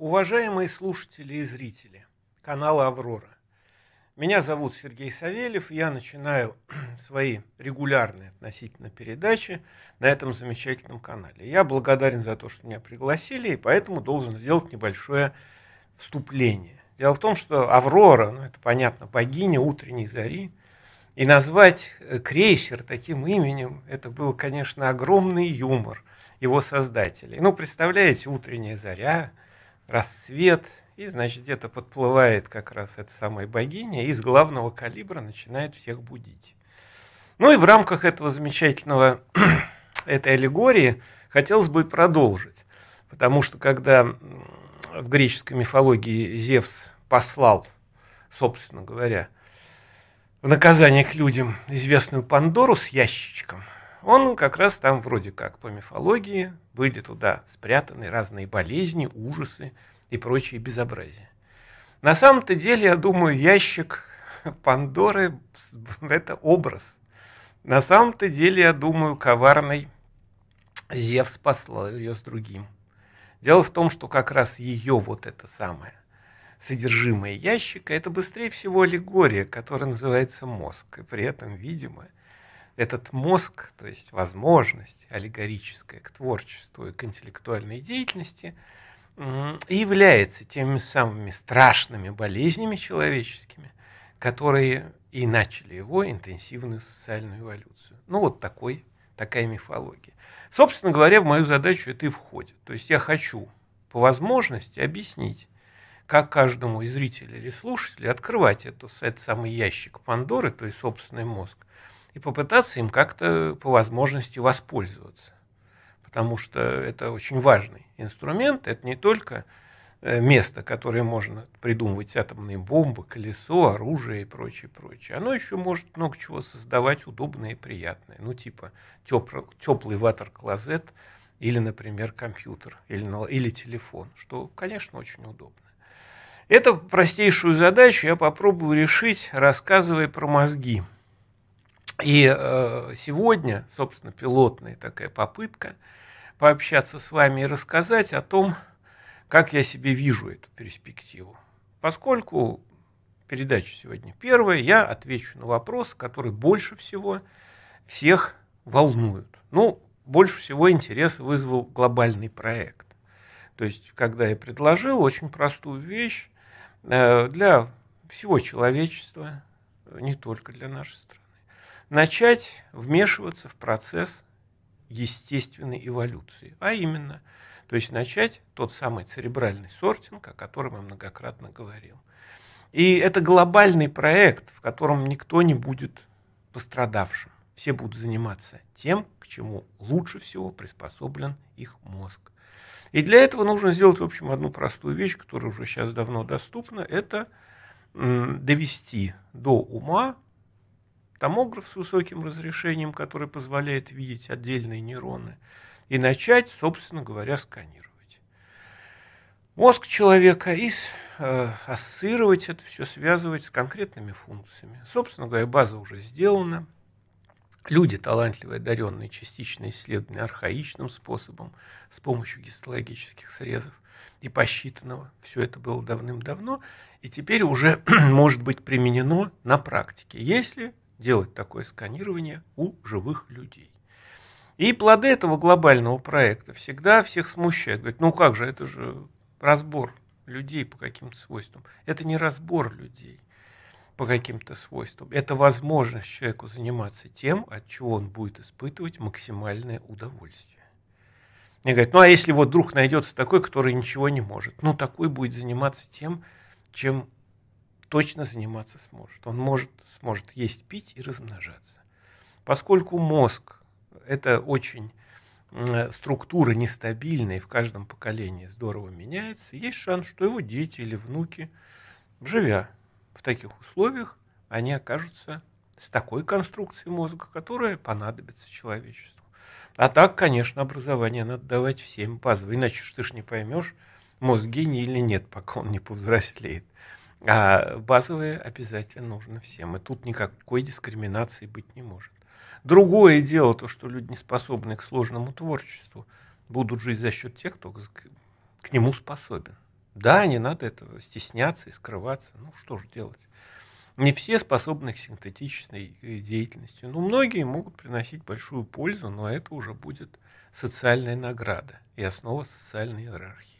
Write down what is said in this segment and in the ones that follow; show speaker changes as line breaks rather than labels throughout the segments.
Уважаемые слушатели и зрители канала «Аврора», меня зовут Сергей Савельев, я начинаю свои регулярные относительно передачи на этом замечательном канале. Я благодарен за то, что меня пригласили, и поэтому должен сделать небольшое вступление. Дело в том, что Аврора, ну это понятно, богиня утренней зари, и назвать э, крейсер таким именем, это был, конечно, огромный юмор его создателей. Ну, представляете, утренняя заря – рассвет, и, значит, где-то подплывает как раз эта самая богиня, и с главного калибра начинает всех будить. Ну и в рамках этого замечательного, этой аллегории хотелось бы продолжить. Потому что когда в греческой мифологии Зевс послал, собственно говоря, в наказание к людям известную Пандору с ящичком, он как раз там вроде как по мифологии были туда спрятаны разные болезни, ужасы и прочие безобразия. На самом-то деле, я думаю, ящик Пандоры – это образ. На самом-то деле, я думаю, коварный Зевс послал ее с другим. Дело в том, что как раз ее вот это самое содержимое ящика – это быстрее всего аллегория, которая называется мозг. И при этом, видимо, – этот мозг, то есть возможность аллегорическая к творчеству и к интеллектуальной деятельности, и является теми самыми страшными болезнями человеческими, которые и начали его интенсивную социальную эволюцию. Ну вот такой, такая мифология. Собственно говоря, в мою задачу это и входит. То есть я хочу по возможности объяснить, как каждому из зрителя или слушателя открывать эту, этот самый ящик Пандоры, то есть собственный мозг, и попытаться им как-то по возможности воспользоваться. Потому что это очень важный инструмент, это не только э, место, которое можно придумывать атомные бомбы, колесо, оружие и прочее, прочее. Оно еще может много чего создавать удобное и приятное. Ну, типа теплый, теплый ватер-клозет или, например, компьютер или, или телефон, что, конечно, очень удобно. Эту простейшую задачу я попробую решить, рассказывая про мозги. И э, сегодня, собственно, пилотная такая попытка пообщаться с вами и рассказать о том, как я себе вижу эту перспективу. Поскольку передача сегодня первая, я отвечу на вопрос, который больше всего всех волнует. Ну, больше всего интерес вызвал глобальный проект. То есть, когда я предложил очень простую вещь э, для всего человечества, не только для нашей страны начать вмешиваться в процесс естественной эволюции, а именно, то есть начать тот самый церебральный сортинг, о котором я многократно говорил. И это глобальный проект, в котором никто не будет пострадавшим. Все будут заниматься тем, к чему лучше всего приспособлен их мозг. И для этого нужно сделать, в общем, одну простую вещь, которая уже сейчас давно доступна. Это довести до ума томограф с высоким разрешением, который позволяет видеть отдельные нейроны, и начать, собственно говоря, сканировать мозг человека и э, ассоциировать это все, связывать с конкретными функциями. Собственно говоря, база уже сделана. Люди талантливые, одаренные, частично исследованы архаичным способом с помощью гистологических срезов и посчитанного. Все это было давным-давно, и теперь уже может быть применено на практике, если делать такое сканирование у живых людей. И плоды этого глобального проекта всегда всех смущают. Говорят, ну как же, это же разбор людей по каким-то свойствам. Это не разбор людей по каким-то свойствам. Это возможность человеку заниматься тем, от чего он будет испытывать максимальное удовольствие. Мне говорят, ну а если вот вдруг найдется такой, который ничего не может, ну такой будет заниматься тем, чем точно заниматься сможет. Он может, сможет есть, пить и размножаться. Поскольку мозг – это очень э, структура нестабильная и в каждом поколении здорово меняется, есть шанс, что его дети или внуки, живя в таких условиях, они окажутся с такой конструкцией мозга, которая понадобится человечеству. А так, конечно, образование надо давать всем базовое, иначе ты ж не поймешь, мозг гений или нет, пока он не повзрослеет. А базовые обязательно нужно всем. И тут никакой дискриминации быть не может. Другое дело то, что люди не способны к сложному творчеству, будут жить за счет тех, кто к нему способен. Да, не надо этого стесняться и скрываться. Ну что же делать? Не все способны к синтетичной э, деятельности. но ну, многие могут приносить большую пользу, но это уже будет социальная награда и основа социальной иерархии.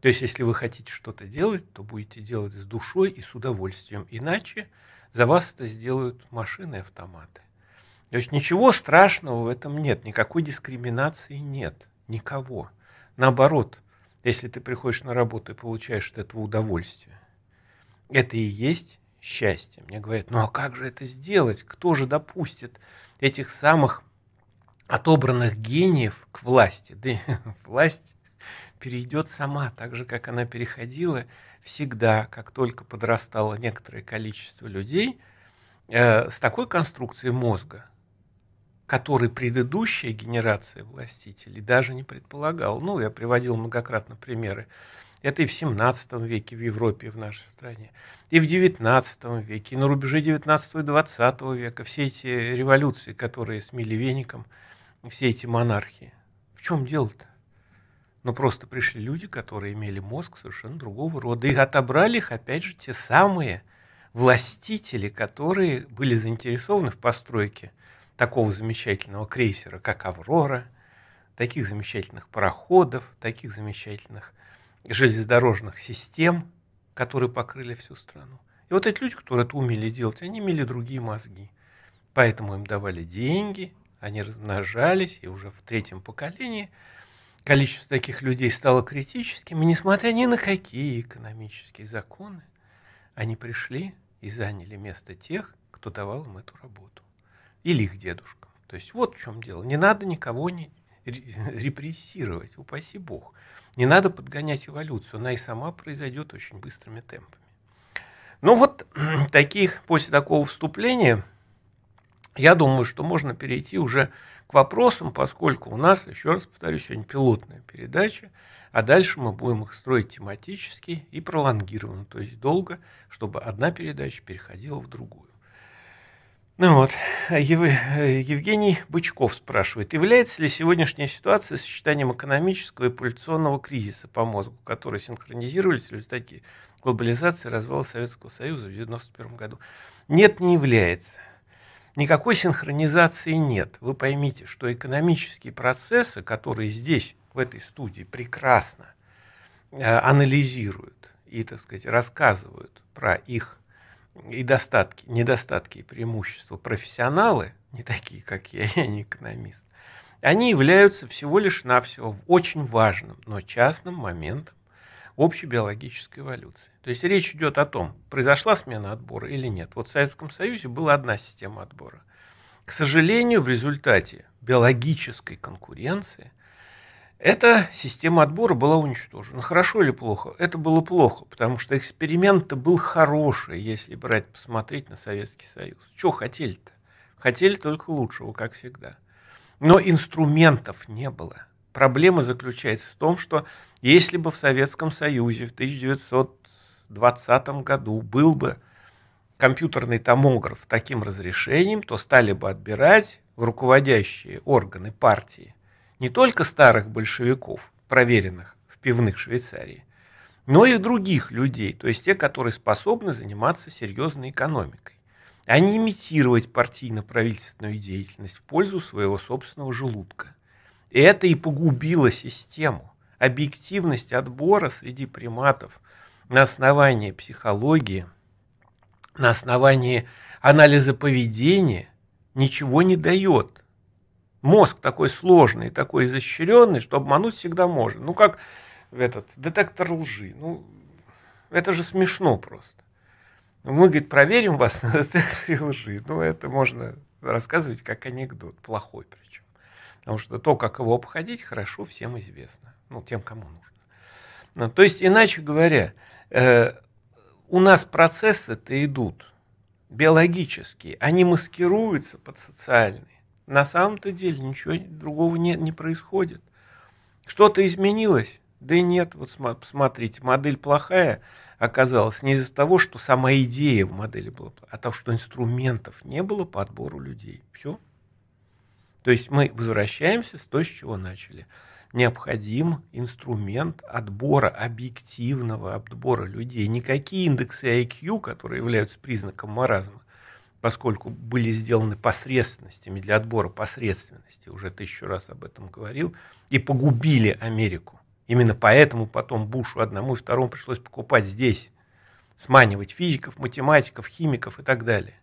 То есть, если вы хотите что-то делать, то будете делать с душой и с удовольствием. Иначе за вас это сделают машины и автоматы. То есть ничего страшного в этом нет, никакой дискриминации нет, никого. Наоборот, если ты приходишь на работу и получаешь от этого удовольствие, это и есть счастье. Мне говорят, ну а как же это сделать? Кто же допустит этих самых отобранных гениев к власти? Да власть перейдет сама, так же, как она переходила всегда, как только подрастало некоторое количество людей, э, с такой конструкцией мозга, который предыдущая генерация властителей даже не предполагала. Ну, я приводил многократно примеры. Это и в 17 веке в Европе, в нашей стране, и в 19 веке, и на рубеже 19 и 20 века. Все эти революции, которые с Милевеником, все эти монархии. В чем дело-то? Но просто пришли люди, которые имели мозг совершенно другого рода. И отобрали их, опять же, те самые властители, которые были заинтересованы в постройке такого замечательного крейсера, как «Аврора», таких замечательных пароходов, таких замечательных железнодорожных систем, которые покрыли всю страну. И вот эти люди, которые это умели делать, они имели другие мозги. Поэтому им давали деньги, они размножались, и уже в третьем поколении – количество таких людей стало критическим, и несмотря ни на какие экономические законы, они пришли и заняли место тех, кто давал им эту работу. Или их дедушкам. То есть вот в чем дело. Не надо никого не репрессировать, упаси бог. Не надо подгонять эволюцию, она и сама произойдет очень быстрыми темпами. Ну вот таких, после такого вступления, я думаю, что можно перейти уже к вопросам, поскольку у нас, еще раз повторюсь, сегодня пилотная передача, а дальше мы будем их строить тематически и пролонгированно, то есть долго, чтобы одна передача переходила в другую. Ну вот, а Евгений Бычков спрашивает, является ли сегодняшняя ситуация сочетанием экономического и популяционного кризиса по мозгу, которые синхронизировались в результате глобализации развала Советского Союза в 1991 году? Нет, не является никакой синхронизации нет. Вы поймите, что экономические процессы, которые здесь, в этой студии, прекрасно э, анализируют и, так сказать, рассказывают про их и достатки, недостатки и преимущества профессионалы, не такие, как я, я не экономист, они являются всего лишь навсего очень важным, но частным моментом общей биологической эволюции. То есть речь идет о том, произошла смена отбора или нет. Вот в Советском Союзе была одна система отбора. К сожалению, в результате биологической конкуренции эта система отбора была уничтожена. Хорошо или плохо? Это было плохо, потому что эксперимент-то был хороший, если брать, посмотреть на Советский Союз. Чего хотели-то? Хотели только лучшего, как всегда. Но инструментов не было. Проблема заключается в том, что если бы в Советском Союзе в 1900 2020 году был бы компьютерный томограф таким разрешением, то стали бы отбирать в руководящие органы партии не только старых большевиков, проверенных в пивных Швейцарии, но и других людей, то есть те, которые способны заниматься серьезной экономикой, а не имитировать партийно-правительственную деятельность в пользу своего собственного желудка. И это и погубило систему. Объективность отбора среди приматов – на основании психологии, на основании анализа поведения ничего не дает. Мозг такой сложный, такой изощренный, что обмануть всегда можно. Ну, как этот детектор лжи. Ну, это же смешно просто. Мы, говорит, проверим вас на детекторе лжи. Ну, это можно рассказывать как анекдот, плохой причем. Потому что то, как его обходить, хорошо всем известно. Ну, тем, кому нужно. Ну, то есть, иначе говоря, Э, у нас процессы-то идут биологические, они маскируются под социальные. На самом-то деле ничего другого не, не происходит. Что-то изменилось? Да и нет. Вот смотрите, модель плохая оказалась не из-за того, что сама идея в модели была плохая, а то, что инструментов не было по отбору людей. Все. То есть мы возвращаемся с то, с чего начали необходим инструмент отбора, объективного отбора людей. Никакие индексы IQ, которые являются признаком маразма, поскольку были сделаны посредственностями для отбора посредственности, уже тысячу раз об этом говорил, и погубили Америку. Именно поэтому потом Бушу одному и второму пришлось покупать здесь, сманивать физиков, математиков, химиков и так далее.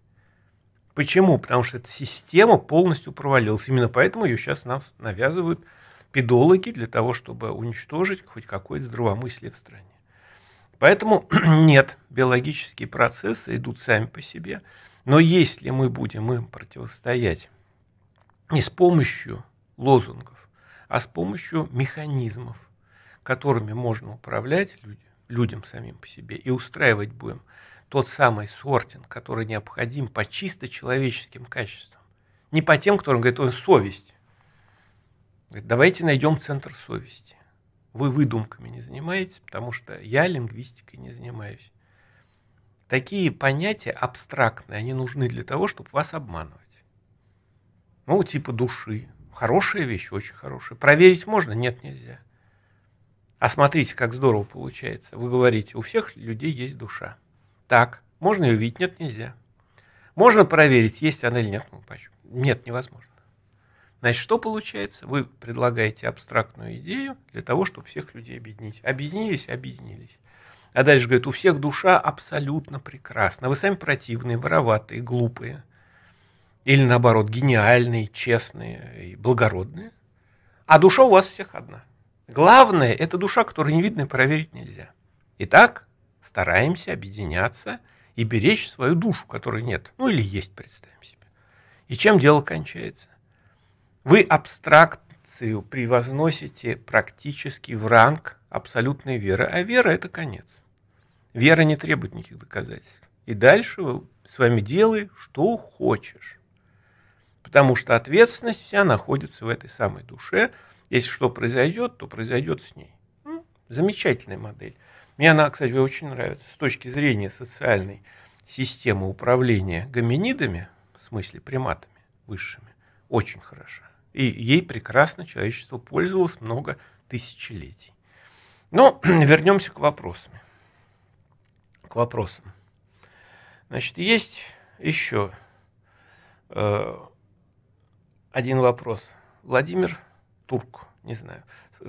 Почему? Потому что эта система полностью провалилась. Именно поэтому ее сейчас нам навязывают идеологи для того, чтобы уничтожить хоть какое-то здравомыслие в стране. Поэтому нет, биологические процессы идут сами по себе, но если мы будем им противостоять не с помощью лозунгов, а с помощью механизмов, которыми можно управлять люди, людям самим по себе и устраивать будем тот самый сортинг, который необходим по чисто человеческим качествам. Не по тем, кто говорит, он совесть давайте найдем центр совести. Вы выдумками не занимаетесь, потому что я лингвистикой не занимаюсь. Такие понятия абстрактные, они нужны для того, чтобы вас обманывать. Ну, типа души. Хорошая вещь, очень хорошая. Проверить можно? Нет, нельзя. А смотрите, как здорово получается. Вы говорите, у всех людей есть душа. Так, можно ее видеть? Нет, нельзя. Можно проверить, есть она или нет? Ну, нет, невозможно. Значит, что получается? Вы предлагаете абстрактную идею для того, чтобы всех людей объединить. Объединились, объединились. А дальше говорит, у всех душа абсолютно прекрасна. Вы сами противные, вороватые, глупые. Или наоборот, гениальные, честные и благородные. А душа у вас всех одна. Главное, это душа, которую не видно и проверить нельзя. Итак, стараемся объединяться и беречь свою душу, которой нет. Ну или есть, представим себе. И чем дело кончается? Вы абстракцию превозносите практически в ранг абсолютной веры, а вера – это конец. Вера не требует никаких доказательств. И дальше с вами делай, что хочешь. Потому что ответственность вся находится в этой самой душе. Если что произойдет, то произойдет с ней. Ну, замечательная модель. Мне она, кстати, очень нравится. С точки зрения социальной системы управления гоминидами, в смысле приматами высшими, очень хороша и ей прекрасно человечество пользовалось много тысячелетий. Но вернемся к вопросам. К вопросам. Значит, есть еще э, один вопрос. Владимир Турк, не знаю,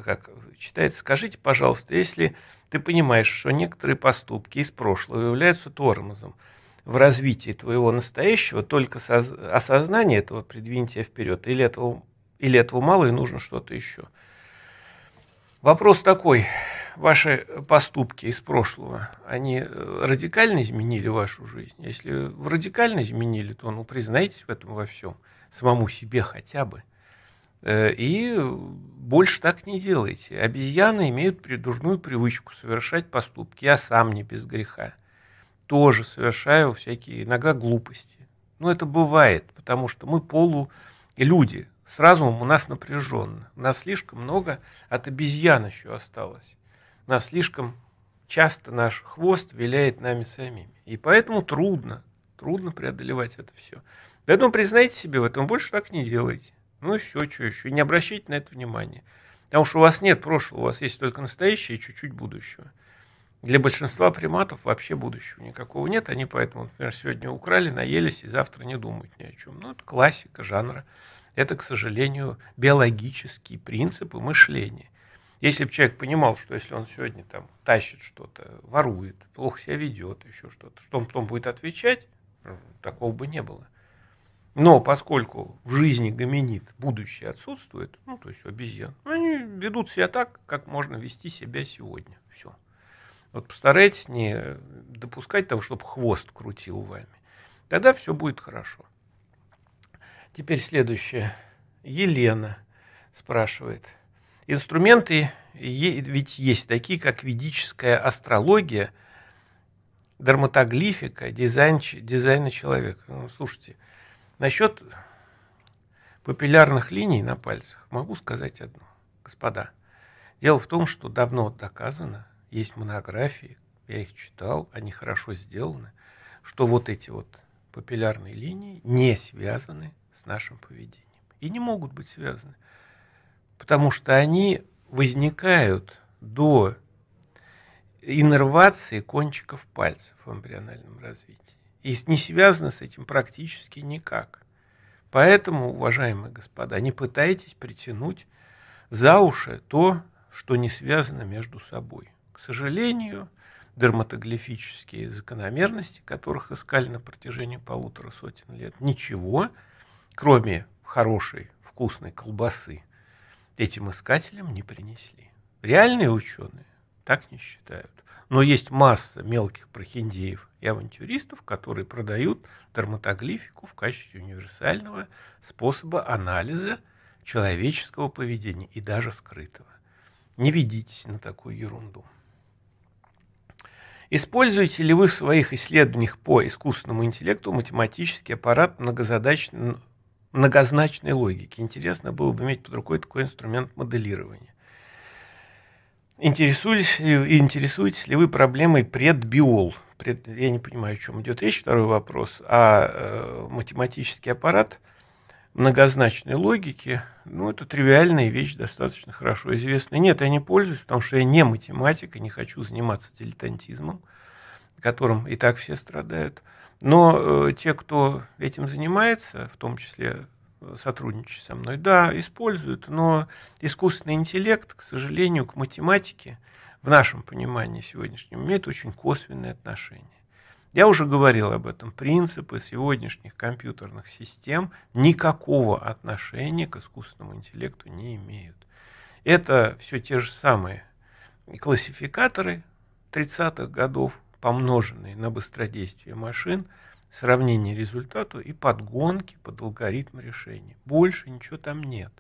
как читает, Скажите, пожалуйста, если ты понимаешь, что некоторые поступки из прошлого являются тормозом в развитии твоего настоящего, только осознание этого предвинь вперед, или этого или этого мало и нужно что-то еще? Вопрос такой. Ваши поступки из прошлого, они э, радикально изменили вашу жизнь? Если радикально изменили, то ну, признайтесь в этом во всем, самому себе хотя бы. Э, и больше так не делайте. Обезьяны имеют придурную привычку совершать поступки. Я сам не без греха. Тоже совершаю всякие иногда глупости. Но это бывает, потому что мы полулюди. С разумом у нас напряженно. У нас слишком много от обезьян еще осталось. У нас слишком часто наш хвост виляет нами самими. И поэтому трудно, трудно преодолевать это все. Поэтому ну, признайте себе в этом, больше так не делайте. Ну еще, что еще, не обращайте на это внимания. Потому что у вас нет прошлого, у вас есть только настоящее и чуть-чуть будущего. Для большинства приматов вообще будущего никакого нет. Они поэтому, например, сегодня украли, наелись и завтра не думают ни о чем. Ну, это классика жанра. Это, к сожалению, биологические принципы мышления. Если бы человек понимал, что если он сегодня там тащит что-то, ворует, плохо себя ведет, еще что-то, что он потом будет отвечать, ну, такого бы не было. Но поскольку в жизни гоминид будущее отсутствует, ну, то есть обезьян, ну, они ведут себя так, как можно вести себя сегодня. Все. Вот постарайтесь не допускать того, чтобы хвост крутил вами. Тогда все будет хорошо. Теперь следующее. Елена спрашивает. Инструменты ведь есть такие, как ведическая астрология, дерматоглифика, дизайн, дизайна человека. Ну, слушайте, насчет папиллярных линий на пальцах могу сказать одно, господа. Дело в том, что давно доказано, есть монографии, я их читал, они хорошо сделаны, что вот эти вот папиллярной линии не связаны с нашим поведением. И не могут быть связаны. Потому что они возникают до иннервации кончиков пальцев в эмбриональном развитии. И не связаны с этим практически никак. Поэтому, уважаемые господа, не пытайтесь притянуть за уши то, что не связано между собой. К сожалению, дерматоглифические закономерности, которых искали на протяжении полутора сотен лет, ничего, кроме хорошей вкусной колбасы, этим искателям не принесли. Реальные ученые так не считают. Но есть масса мелких прохиндеев и авантюристов, которые продают дерматоглифику в качестве универсального способа анализа человеческого поведения и даже скрытого. Не ведитесь на такую ерунду. Используете ли вы в своих исследованиях по искусственному интеллекту математический аппарат многозадачной, многозначной логики? Интересно было бы иметь под рукой такой инструмент моделирования. Интересуетесь ли, интересуетесь ли вы проблемой предбиол? Пред, я не понимаю, о чем идет речь, второй вопрос. А э, математический аппарат – многозначной логики, ну, это тривиальная вещь, достаточно хорошо известная. Нет, я не пользуюсь, потому что я не математик и не хочу заниматься дилетантизмом, которым и так все страдают. Но э, те, кто этим занимается, в том числе э, сотрудничая со мной, да, используют, но искусственный интеллект, к сожалению, к математике в нашем понимании сегодняшнем имеет очень косвенное отношение. Я уже говорил об этом. Принципы сегодняшних компьютерных систем никакого отношения к искусственному интеллекту не имеют. Это все те же самые классификаторы 30-х годов, помноженные на быстродействие машин, сравнение результату и подгонки под алгоритм решения. Больше ничего там нет.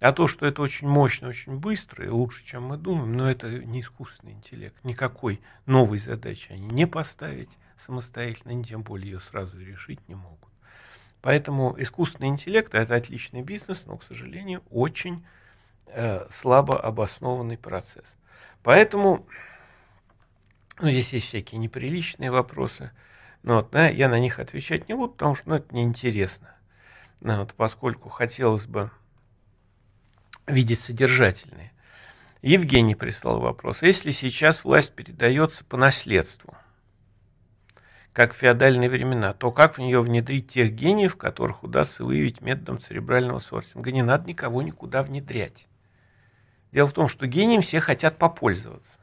А то, что это очень мощно, очень быстро и лучше, чем мы думаем, но это не искусственный интеллект. Никакой новой задачи они не поставить, самостоятельно, они тем более ее сразу решить не могут. Поэтому искусственный интеллект – это отличный бизнес, но, к сожалению, очень э, слабо обоснованный процесс. Поэтому ну, здесь есть всякие неприличные вопросы, но вот, да, я на них отвечать не буду, потому что ну, это неинтересно. Ну, вот, поскольку хотелось бы видеть содержательные. Евгений прислал вопрос. Если сейчас власть передается по наследству, как в феодальные времена, то как в нее внедрить тех гениев, которых удастся выявить методом церебрального сорсинга? Не надо никого никуда внедрять. Дело в том, что гением все хотят попользоваться.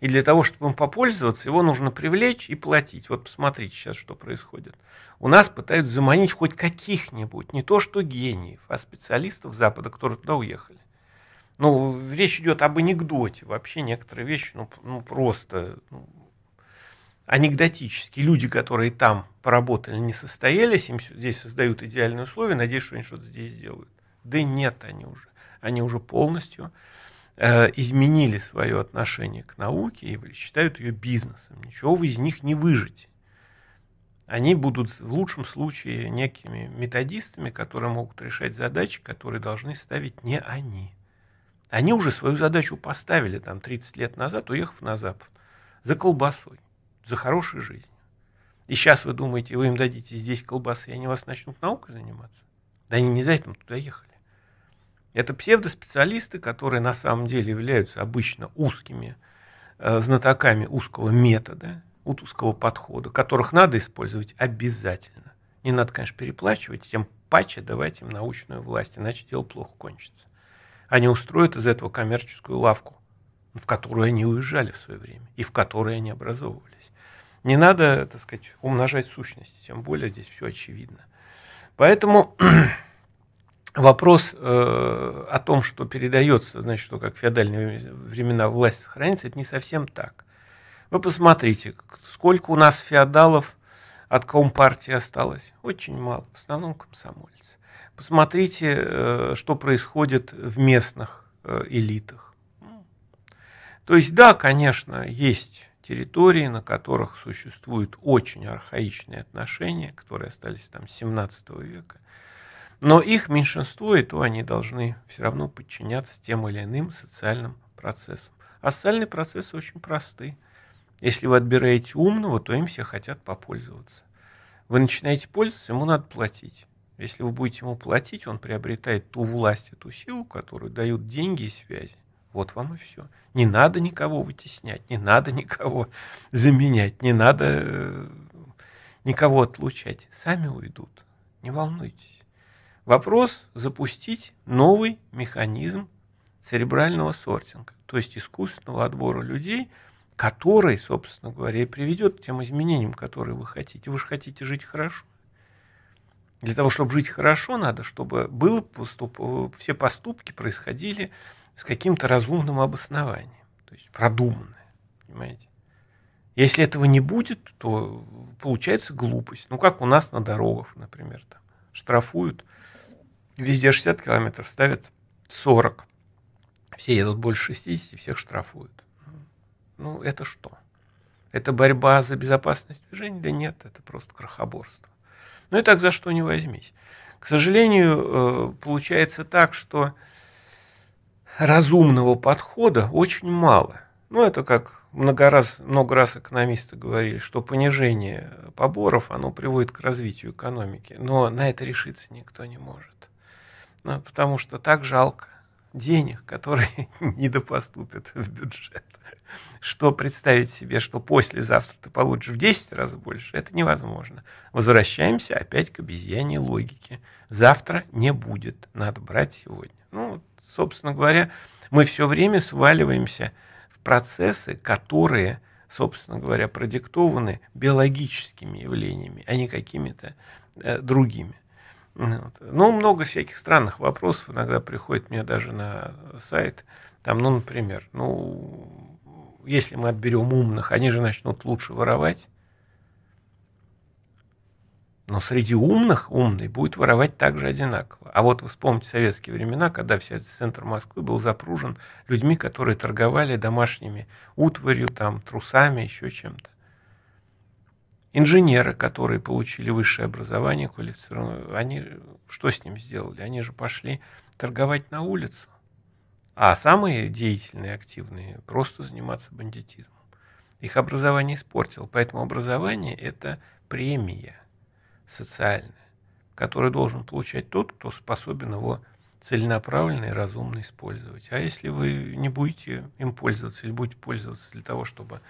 И для того, чтобы им попользоваться, его нужно привлечь и платить. Вот посмотрите сейчас, что происходит. У нас пытаются заманить хоть каких-нибудь, не то что гениев, а специалистов Запада, которые туда уехали. Ну, речь идет об анекдоте. Вообще некоторые вещи, ну, ну просто ну, анекдотически. Люди, которые там поработали, не состоялись, им здесь создают идеальные условия, надеюсь, что они что-то здесь сделают. Да нет, они уже. Они уже полностью э, изменили свое отношение к науке и считают ее бизнесом. Ничего вы из них не выжить. Они будут в лучшем случае некими методистами, которые могут решать задачи, которые должны ставить не они. Они уже свою задачу поставили там 30 лет назад, уехав на Запад, за колбасой за хорошую жизнь. И сейчас вы думаете, вы им дадите здесь колбасы, и они вас начнут наукой заниматься? Да они не за этим туда ехали. Это псевдоспециалисты, которые на самом деле являются обычно узкими э, знатоками узкого метода, узкого подхода, которых надо использовать обязательно. Не надо, конечно, переплачивать, тем паче давать им научную власть, иначе дело плохо кончится. Они устроят из этого коммерческую лавку, в которую они уезжали в свое время и в которой они образовывались. Не надо, так сказать, умножать сущности, тем более здесь все очевидно. Поэтому вопрос э, о том, что передается, значит, что как в феодальные времена власть сохранится, это не совсем так. Вы посмотрите, сколько у нас феодалов от компартии осталось. Очень мало, в основном комсомольцы. Посмотрите, э, что происходит в местных э, элитах. То есть, да, конечно, есть территории, на которых существуют очень архаичные отношения, которые остались там с 17 века. Но их меньшинство, и то они должны все равно подчиняться тем или иным социальным процессам. А социальные процессы очень просты. Если вы отбираете умного, то им все хотят попользоваться. Вы начинаете пользоваться, ему надо платить. Если вы будете ему платить, он приобретает ту власть и ту силу, которую дают деньги и связи. Вот вам и все. Не надо никого вытеснять, не надо никого заменять, не надо э, никого отлучать. Сами уйдут. Не волнуйтесь. Вопрос запустить новый механизм церебрального сортинга, то есть искусственного отбора людей, который, собственно говоря, и приведет к тем изменениям, которые вы хотите. Вы же хотите жить хорошо. Для того, чтобы жить хорошо, надо, чтобы было поступ... все поступки происходили с каким-то разумным обоснованием, то есть продуманное, понимаете? Если этого не будет, то получается глупость. Ну, как у нас на дорогах, например, там штрафуют, везде 60 километров ставят 40. Все едут больше 60, всех штрафуют. Ну, это что? Это борьба за безопасность движения? Да нет, это просто крахоборство. Ну и так за что не возьмись. К сожалению, э, получается так, что разумного подхода очень мало. Ну, это как много раз, много раз экономисты говорили, что понижение поборов, оно приводит к развитию экономики. Но на это решиться никто не может. Ну, потому что так жалко денег, которые не допоступят в бюджет. Что представить себе, что послезавтра ты получишь в 10 раз больше, это невозможно. Возвращаемся опять к обезьяне логике. Завтра не будет, надо брать сегодня. Ну, собственно говоря, мы все время сваливаемся в процессы, которые, собственно говоря, продиктованы биологическими явлениями, а не какими-то э, другими. Вот. Ну, много всяких странных вопросов иногда приходит мне даже на сайт. Там, ну, например, ну, если мы отберем умных, они же начнут лучше воровать. Но среди умных умный будет воровать также одинаково. А вот вы вспомните советские времена, когда вся центр Москвы был запружен людьми, которые торговали домашними утварью, там, трусами, еще чем-то. Инженеры, которые получили высшее образование квалифицированное, они что с ним сделали? Они же пошли торговать на улицу. А самые деятельные, активные просто заниматься бандитизмом. Их образование испортило, поэтому образование – это премия – социальное, которое должен получать тот, кто способен его целенаправленно и разумно использовать. А если вы не будете им пользоваться или будете пользоваться для того, чтобы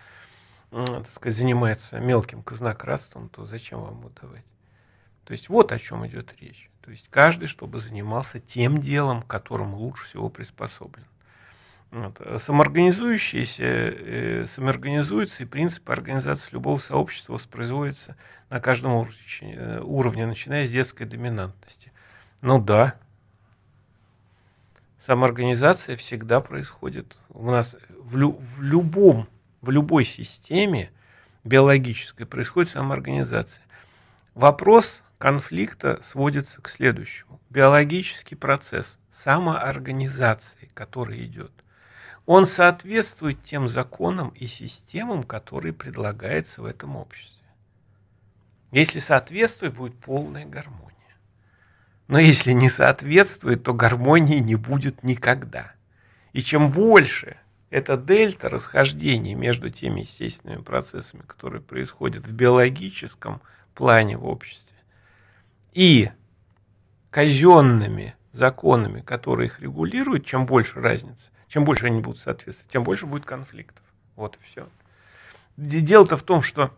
так сказать, заниматься мелким казнократством, то зачем вам его давать? То есть вот о чем идет речь. То есть каждый, чтобы занимался тем делом, которым лучше всего приспособлен. Вот. Э, самоорганизующиеся э, самоорганизуются, и принципы организации любого сообщества воспроизводятся на каждом уровне, э, уровне, начиная с детской доминантности. Ну да, самоорганизация всегда происходит у нас в, лю, в любом, в любой системе биологической происходит самоорганизация. Вопрос конфликта сводится к следующему. Биологический процесс самоорганизации, который идет – он соответствует тем законам и системам, которые предлагаются в этом обществе. Если соответствует, будет полная гармония. Но если не соответствует, то гармонии не будет никогда. И чем больше эта дельта расхождения между теми естественными процессами, которые происходят в биологическом плане в обществе, и казенными законами, которые их регулируют, чем больше разница, чем больше они будут соответствовать, тем больше будет конфликтов. Вот и все. Дело-то в том, что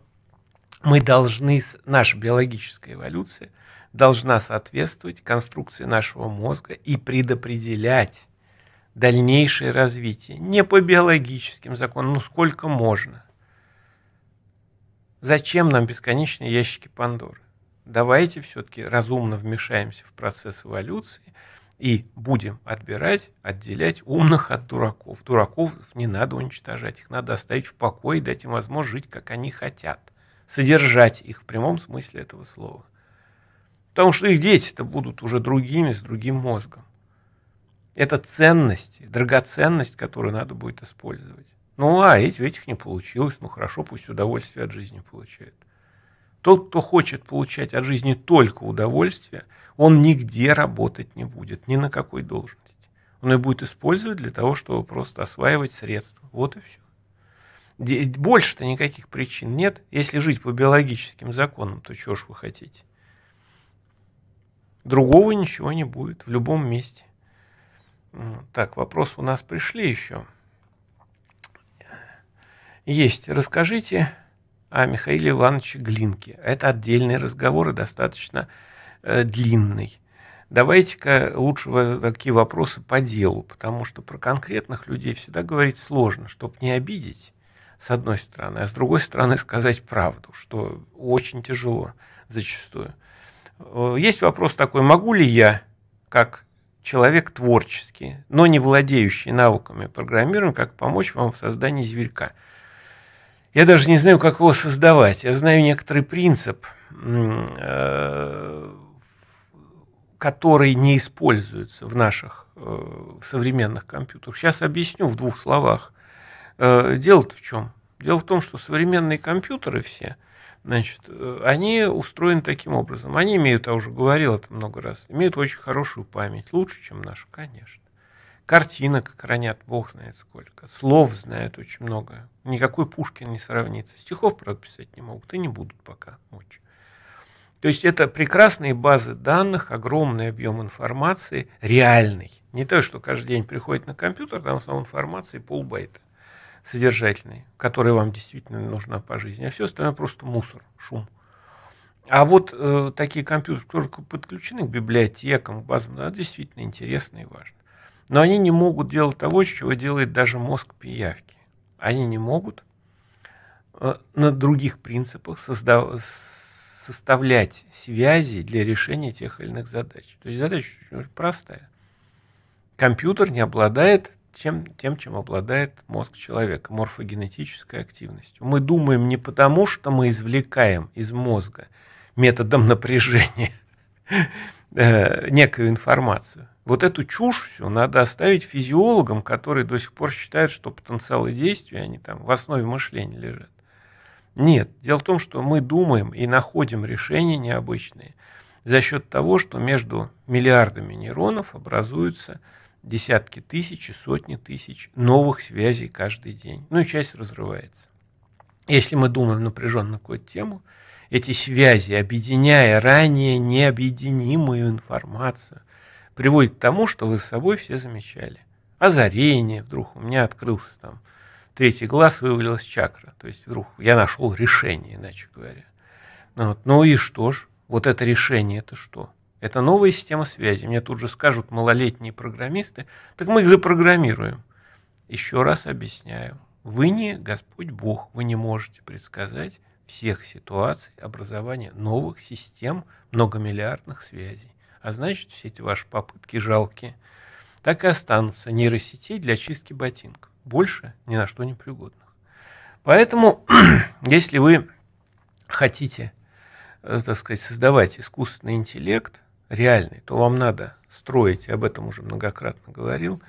мы должны, наша биологическая эволюция должна соответствовать конструкции нашего мозга и предопределять дальнейшее развитие. Не по биологическим законам, но ну, сколько можно. Зачем нам бесконечные ящики Пандоры? Давайте все-таки разумно вмешаемся в процесс эволюции – и будем отбирать, отделять умных от дураков. Дураков не надо уничтожать, их надо оставить в покое и дать им возможность жить, как они хотят. Содержать их в прямом смысле этого слова. Потому что их дети-то будут уже другими, с другим мозгом. Это ценность, драгоценность, которую надо будет использовать. Ну а эти, этих не получилось, ну хорошо, пусть удовольствие от жизни получают. Тот, кто хочет получать от жизни только удовольствие, он нигде работать не будет, ни на какой должности. Он ее будет использовать для того, чтобы просто осваивать средства. Вот и все. Больше-то никаких причин нет. Если жить по биологическим законам, то чего ж вы хотите? Другого ничего не будет в любом месте. Так, вопрос у нас пришли еще. Есть. Расскажите о а Михаиле Ивановиче Глинке. Это отдельный разговор и достаточно э, длинный. Давайте-ка лучше такие вопросы по делу, потому что про конкретных людей всегда говорить сложно, чтобы не обидеть, с одной стороны, а с другой стороны сказать правду, что очень тяжело зачастую. Э, есть вопрос такой, могу ли я, как человек творческий, но не владеющий навыками программирования, как помочь вам в создании зверька – я даже не знаю, как его создавать. Я знаю некоторый принцип, э, который не используется в наших э, в современных компьютерах. Сейчас объясню в двух словах. Э, дело-то в чем? Дело в том, что современные компьютеры все, значит, они устроены таким образом. Они имеют, я уже говорил это много раз, имеют очень хорошую память, лучше, чем наша, конечно. Картинок хранят бог знает сколько. Слов знают очень много. Никакой Пушкин не сравнится. Стихов, правда, писать не могут и не будут пока мочь. То есть это прекрасные базы данных, огромный объем информации, реальный. Не то, что каждый день приходит на компьютер, там в основном информации полбайта содержательной, которая вам действительно нужна по жизни, а все остальное просто мусор, шум. А вот э, такие компьютеры, которые подключены к библиотекам, к базам, да, действительно интересно и важно но они не могут делать того, чего делает даже мозг пиявки. Они не могут э, на других принципах создав... составлять связи для решения тех или иных задач. То есть задача очень простая. Компьютер не обладает тем, тем, чем обладает мозг человека, морфогенетической активностью. Мы думаем не потому, что мы извлекаем из мозга методом напряжения э, некую информацию, вот эту чушь всю надо оставить физиологам, которые до сих пор считают, что потенциалы действия, они там в основе мышления лежат. Нет, дело в том, что мы думаем и находим решения необычные за счет того, что между миллиардами нейронов образуются десятки тысяч и сотни тысяч новых связей каждый день. Ну и часть разрывается. Если мы думаем напряженно на какую-то тему, эти связи, объединяя ранее необъединимую информацию – приводит к тому, что вы с собой все замечали. Озарение вдруг у меня открылся там. Третий глаз вывалилась чакра. То есть вдруг я нашел решение, иначе говоря. Ну, вот. ну и что ж, вот это решение, это что? Это новая система связи. Мне тут же скажут малолетние программисты, так мы их запрограммируем. Еще раз объясняю. Вы не Господь Бог, вы не можете предсказать всех ситуаций образования новых систем многомиллиардных связей а значит все эти ваши попытки жалкие. Так и останутся нейросетей для чистки ботинок, больше ни на что не пригодных. Поэтому, если вы хотите, э, так сказать, создавать искусственный интеллект, реальный, то вам надо строить, об этом уже многократно говорил,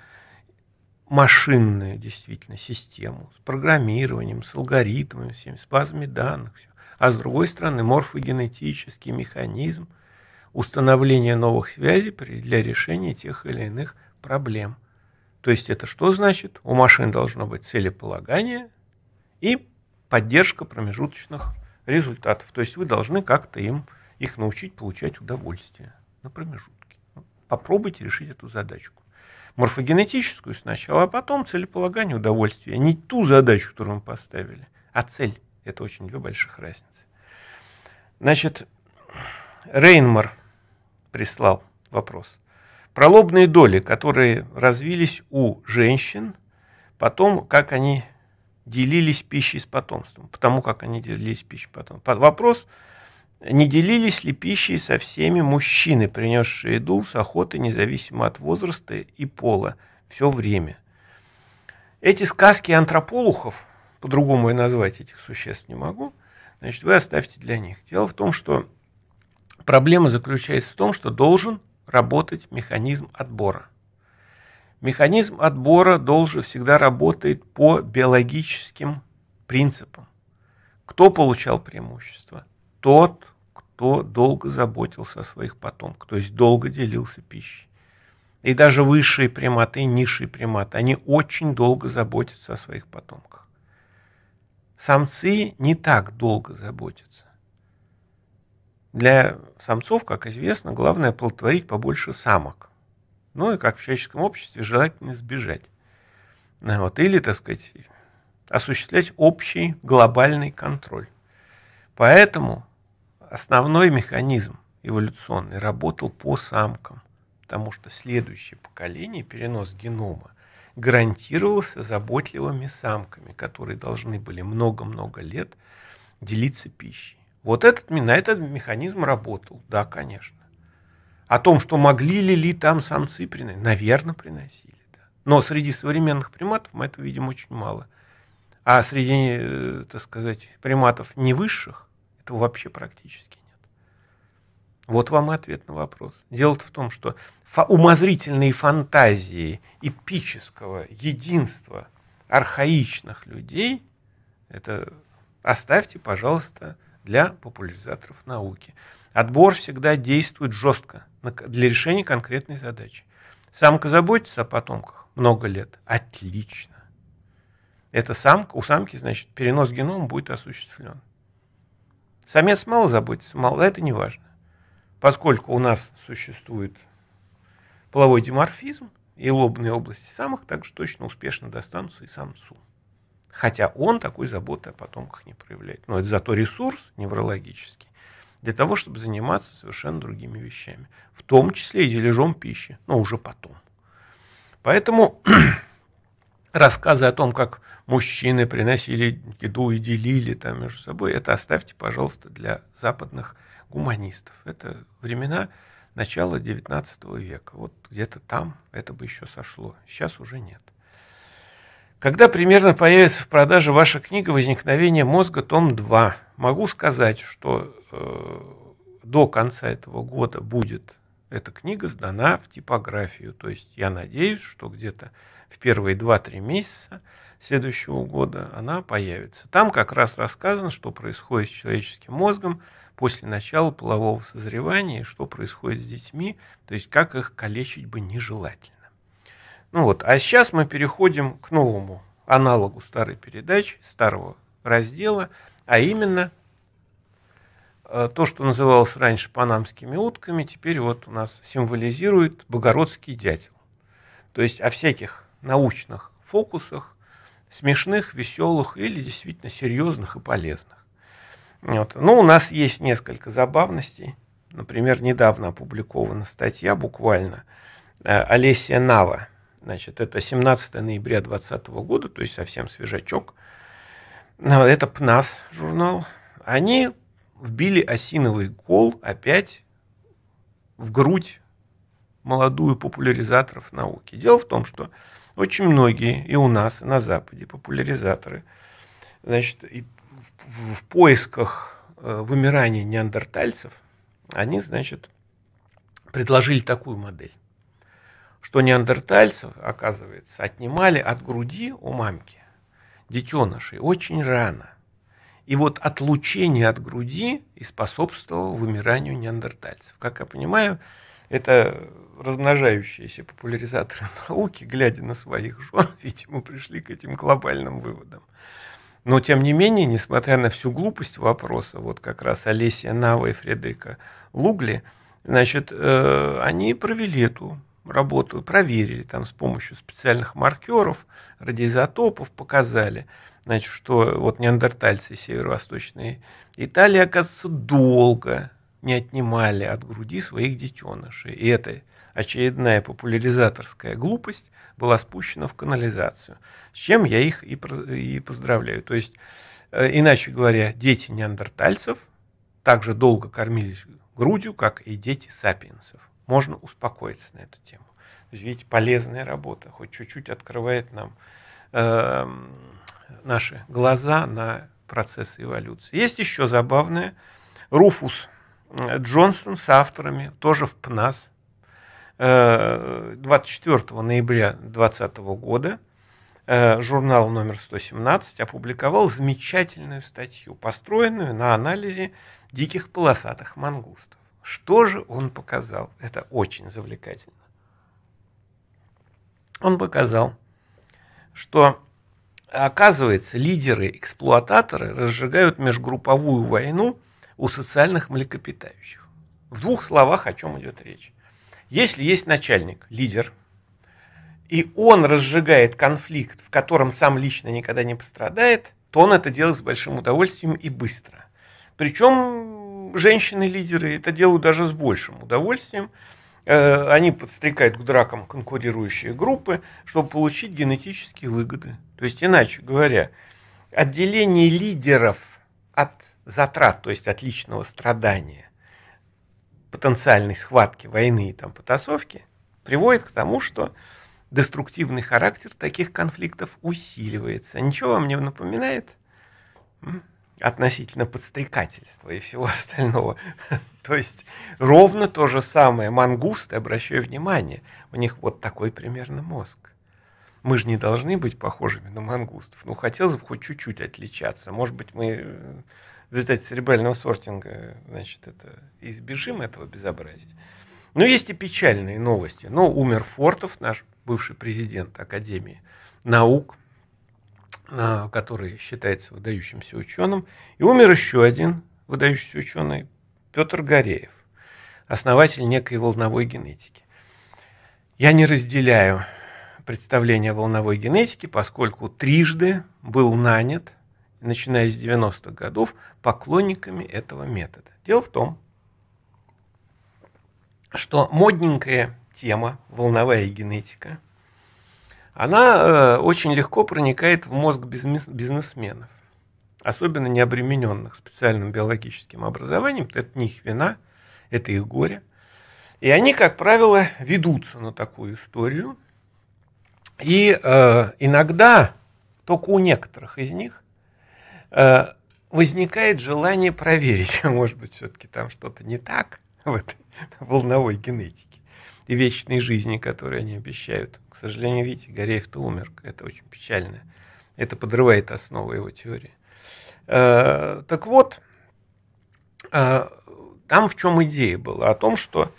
машинную действительно систему с программированием, с алгоритмами, всеми, с базами данных. Все. А с другой стороны, морфогенетический механизм, установление новых связей для решения тех или иных проблем. То есть это что значит? У машин должно быть целеполагание и поддержка промежуточных результатов. То есть вы должны как-то им их научить получать удовольствие на промежутке. Ну, попробуйте решить эту задачку. Морфогенетическую сначала, а потом целеполагание удовольствия. Не ту задачу, которую мы поставили, а цель. Это очень две больших разницы. Значит, Рейнмар – прислал вопрос. Пролобные доли, которые развились у женщин, потом, как они делились пищей с потомством, потому как они делились пищей потом. Под вопрос, не делились ли пищей со всеми мужчины, принесшие еду с охоты, независимо от возраста и пола, все время. Эти сказки антрополухов, по-другому и назвать этих существ не могу, значит, вы оставьте для них. Дело в том, что Проблема заключается в том, что должен работать механизм отбора. Механизм отбора должен всегда работать по биологическим принципам. Кто получал преимущество? Тот, кто долго заботился о своих потомках, то есть долго делился пищей. И даже высшие приматы, и низшие приматы, они очень долго заботятся о своих потомках. Самцы не так долго заботятся. Для самцов, как известно, главное плодотворить побольше самок. Ну и, как в человеческом обществе, желательно сбежать. Ну вот, или, так сказать, осуществлять общий глобальный контроль. Поэтому основной механизм эволюционный работал по самкам, потому что следующее поколение, перенос генома, гарантировался заботливыми самками, которые должны были много-много лет делиться пищей. Вот этот, на этот механизм работал, да, конечно. О том, что могли ли, ли там самцы приносить, наверное, приносили. Да. Но среди современных приматов мы это видим очень мало. А среди, э, так сказать, приматов невысших этого вообще практически нет. Вот вам и ответ на вопрос. Дело в том, что умозрительные фантазии эпического единства архаичных людей, это оставьте, пожалуйста, для популяризаторов науки. Отбор всегда действует жестко для решения конкретной задачи. Самка заботится о потомках много лет. Отлично. Это самка, у самки, значит, перенос генома будет осуществлен. Самец мало заботится, мало, это не важно. Поскольку у нас существует половой диморфизм, и лобные области самых также точно успешно достанутся и самцу. Хотя он такой заботы о потомках не проявляет. Но это зато ресурс неврологический для того, чтобы заниматься совершенно другими вещами. В том числе и дележом пищи, но уже потом. Поэтому рассказы о том, как мужчины приносили еду и делили там между собой, это оставьте, пожалуйста, для западных гуманистов. Это времена начала XIX века. Вот где-то там это бы еще сошло. Сейчас уже нет. Когда примерно появится в продаже ваша книга «Возникновение мозга. Том 2», могу сказать, что э, до конца этого года будет эта книга сдана в типографию. То есть я надеюсь, что где-то в первые 2-3 месяца следующего года она появится. Там как раз рассказано, что происходит с человеческим мозгом после начала полового созревания, что происходит с детьми, то есть как их калечить бы нежелательно. Ну вот, а сейчас мы переходим к новому аналогу старой передачи, старого раздела, а именно э, то, что называлось раньше панамскими утками, теперь вот у нас символизирует богородский дятел. То есть о всяких научных фокусах, смешных, веселых или действительно серьезных и полезных. Вот. Ну, у нас есть несколько забавностей. Например, недавно опубликована статья буквально э, Олеся Нава, Значит, это 17 ноября 2020 года, то есть совсем свежачок. Это ПНАС журнал. Они вбили осиновый кол опять в грудь молодую популяризаторов науки. Дело в том, что очень многие и у нас, и на Западе популяризаторы, значит, и в, в поисках э, вымирания неандертальцев, они, значит, предложили такую модель что неандертальцев, оказывается, отнимали от груди у мамки детенышей очень рано. И вот отлучение от груди и способствовало вымиранию неандертальцев. Как я понимаю, это размножающиеся популяризаторы науки, глядя на своих жен, видимо, пришли к этим глобальным выводам. Но, тем не менее, несмотря на всю глупость вопроса, вот как раз Олесия Нава и Фредерика Лугли, значит, э, они провели эту работу проверили там с помощью специальных маркеров, радиоизотопов, показали, значит, что вот неандертальцы северо восточные Италии, оказывается, долго не отнимали от груди своих детенышей. И эта очередная популяризаторская глупость была спущена в канализацию, с чем я их и, и поздравляю. То есть, э, иначе говоря, дети неандертальцев также долго кормились грудью, как и дети сапиенсов можно успокоиться на эту тему. То есть, видите, полезная работа, хоть чуть-чуть открывает нам э, наши глаза на процессы эволюции. Есть еще забавное. Руфус э, Джонсон с авторами, тоже в ПНАС, 24 э, ноября 2020 года э, журнал номер 117 опубликовал замечательную статью, построенную на анализе диких полосатых мангустов. Что же он показал? Это очень завлекательно. Он показал, что оказывается, лидеры-эксплуататоры разжигают межгрупповую войну у социальных млекопитающих. В двух словах о чем идет речь. Если есть начальник, лидер, и он разжигает конфликт, в котором сам лично никогда не пострадает, то он это делает с большим удовольствием и быстро. Причем женщины-лидеры это делают даже с большим удовольствием. Э, они подстрекают к дракам конкурирующие группы, чтобы получить генетические выгоды. То есть, иначе говоря, отделение лидеров от затрат, то есть от личного страдания, потенциальной схватки, войны и там потасовки, приводит к тому, что деструктивный характер таких конфликтов усиливается. Ничего вам не напоминает? относительно подстрекательства и всего остального. То есть ровно то же самое. Мангусты, обращаю внимание, у них вот такой примерно мозг. Мы же не должны быть похожими на мангустов. Ну, хотелось бы хоть чуть-чуть отличаться. Может быть, мы э, в результате церебрального сортинга, значит, это избежим этого безобразия. Но есть и печальные новости. Ну, умер Фортов, наш бывший президент Академии наук, а, который считается выдающимся ученым. И умер еще один выдающийся ученый, Петр Гореев, основатель некой волновой генетики. Я не разделяю представление о волновой генетике, поскольку трижды был нанят, начиная с 90-х годов, поклонниками этого метода. Дело в том, что модненькая тема волновая генетика она э, очень легко проникает в мозг бизнесменов, особенно необремененных специальным биологическим образованием. Это не их вина, это их горе. И они, как правило, ведутся на такую историю. И э, иногда, только у некоторых из них, э, возникает желание проверить, может быть, все-таки там что-то не так в этой волновой генетике вечной жизни, которую они обещают. К сожалению, видите, Гореев-то умер. Это очень печально. Это подрывает основы его теории. Э, так вот, э, там в чем идея была? О том, что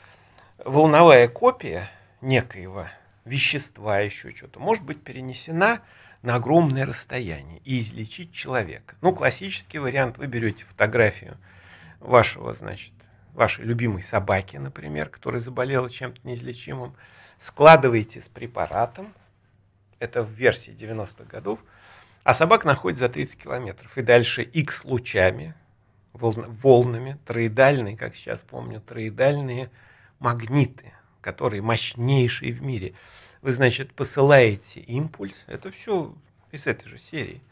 волновая копия некоего вещества, еще что-то, может быть перенесена на огромное расстояние и излечить человека. Ну, классический вариант, вы берете фотографию вашего, значит, вашей любимой собаке, например, которая заболела чем-то неизлечимым, складываете с препаратом, это в версии 90-х годов, а собака находится за 30 километров. И дальше X лучами, волнами, троидальные, как сейчас помню, троидальные магниты, которые мощнейшие в мире. Вы, значит, посылаете импульс, это все из этой же серии.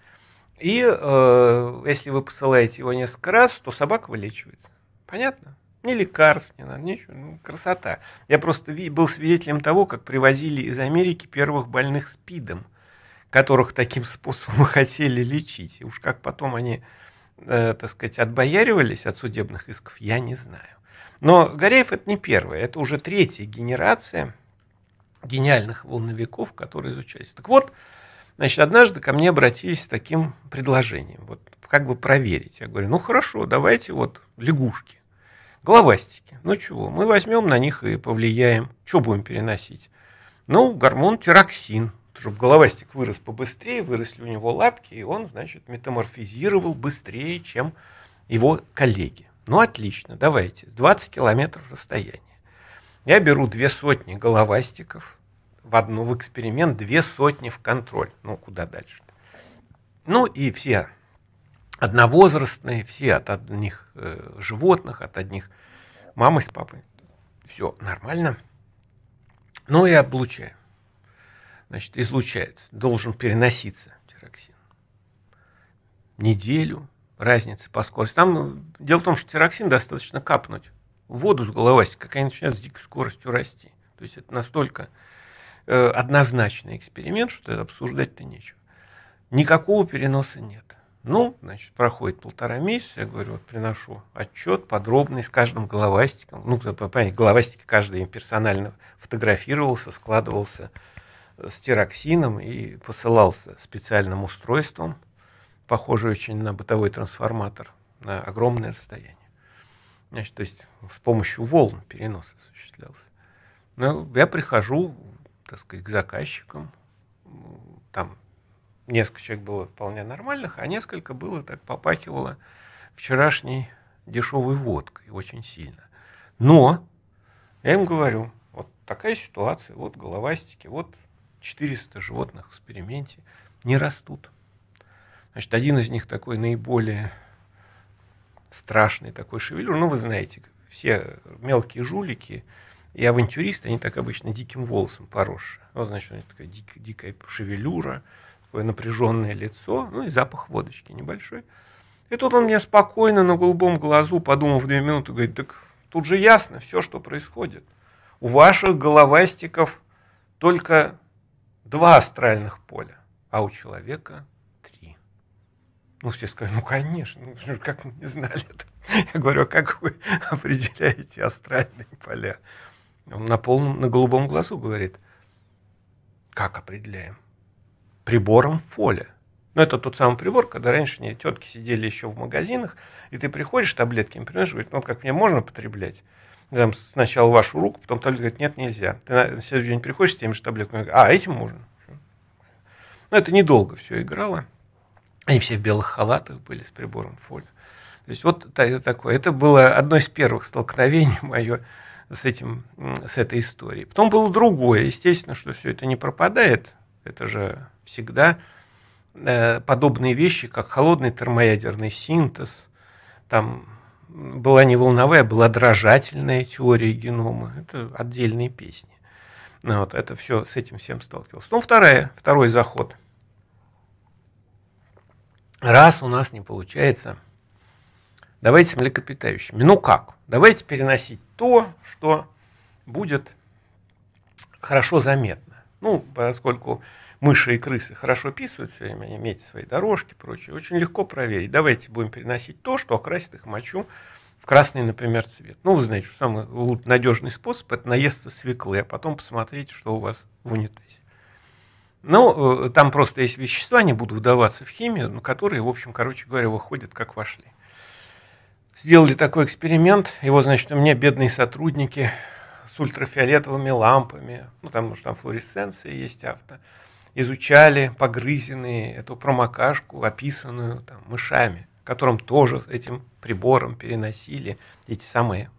И э, если вы посылаете его несколько раз, то собака вылечивается. Понятно? Ни лекарств не надо, ничего. Ну, красота. Я просто был свидетелем того, как привозили из Америки первых больных СПИДом, которых таким способом хотели лечить. И уж как потом они, э, так сказать, отбояривались от судебных исков, я не знаю. Но Гореев это не первая, это уже третья генерация гениальных волновиков, которые изучались. Так вот, значит, однажды ко мне обратились с таким предложением, вот как бы проверить. Я говорю, ну хорошо, давайте вот лягушки. Головастики. Ну чего, мы возьмем на них и повлияем. Что будем переносить? Ну, гормон тироксин, чтобы головастик вырос побыстрее, выросли у него лапки, и он, значит, метаморфизировал быстрее, чем его коллеги. Ну, отлично, давайте, с 20 километров расстояния. Я беру две сотни головастиков в одну в эксперимент, две сотни в контроль. Ну, куда дальше -то? Ну, и все одновозрастные, все от одних э, животных, от одних мамы с папой. Все нормально. но ну и облучая Значит, излучает, должен переноситься тироксин. Неделю разницы по скорости. Там ну, дело в том, что тироксин достаточно капнуть в воду с головастика, как они начинают с дикой скоростью расти. То есть это настолько э, однозначный эксперимент, что это обсуждать-то нечего. Никакого переноса нет. Ну, значит, проходит полтора месяца, я говорю, вот приношу отчет подробный с каждым головастиком. Ну, понять, головастики каждый им персонально фотографировался, складывался э, с тироксином и посылался специальным устройством, похоже очень на бытовой трансформатор, на огромное расстояние. Значит, то есть с помощью волн перенос осуществлялся. Ну, я прихожу, так сказать, к заказчикам, там несколько человек было вполне нормальных, а несколько было так попахивало вчерашней дешевой водкой очень сильно. Но я им говорю, вот такая ситуация, вот головастики, вот 400 животных в эксперименте не растут. Значит, один из них такой наиболее страшный такой шевелюр. Ну, вы знаете, все мелкие жулики и авантюристы, они так обычно диким волосом поросши. Вот, значит, у них такая дик, дикая шевелюра, такое напряженное лицо, ну и запах водочки небольшой. И тут он мне спокойно на голубом глазу, подумав две минуты, говорит, так тут же ясно все, что происходит. У ваших головастиков только два астральных поля, а у человека три. Ну, все сказали, ну, конечно, ну, как мы не знали это. Я говорю, а как вы определяете астральные поля? Он на полном, на голубом глазу говорит, как определяем? прибором фоли. Но это тот самый прибор, когда раньше не тетки сидели еще в магазинах, и ты приходишь, таблетки им приносишь, говорит, ну как мне можно потреблять? Там сначала вашу руку, потом таблетка говорит, нет, нельзя. Ты на следующий день приходишь с теми же таблетками, а, этим можно. Но ну, это недолго все играло. Они все в белых халатах были с прибором фоли. То есть вот это такое. Это было одно из первых столкновений мое с, этим, с этой историей. Потом было другое. Естественно, что все это не пропадает. Это же всегда э, подобные вещи, как холодный термоядерный синтез, там была не волновая, а была дрожательная теория генома. Это отдельные песни. Ну, вот, это все с этим всем сталкивался. Ну, вторая, второй заход. Раз у нас не получается, давайте с млекопитающими. Ну как? Давайте переносить то, что будет хорошо заметно. Ну, поскольку мыши и крысы хорошо писают все время, метят свои дорожки и прочее, очень легко проверить. Давайте будем переносить то, что окрасит их мочу в красный, например, цвет. Ну, вы знаете, что самый надежный способ – это наесться свеклы, а потом посмотреть, что у вас в унитазе. Ну, э, там просто есть вещества, не буду вдаваться в химию, но которые, в общем, короче говоря, выходят как вошли. Сделали такой эксперимент, его, значит, у меня бедные сотрудники с ультрафиолетовыми лампами, ну, там, может, там флуоресценция есть авто – изучали погрызенные эту промокашку, описанную там, мышами, которым тоже с этим прибором переносили эти самые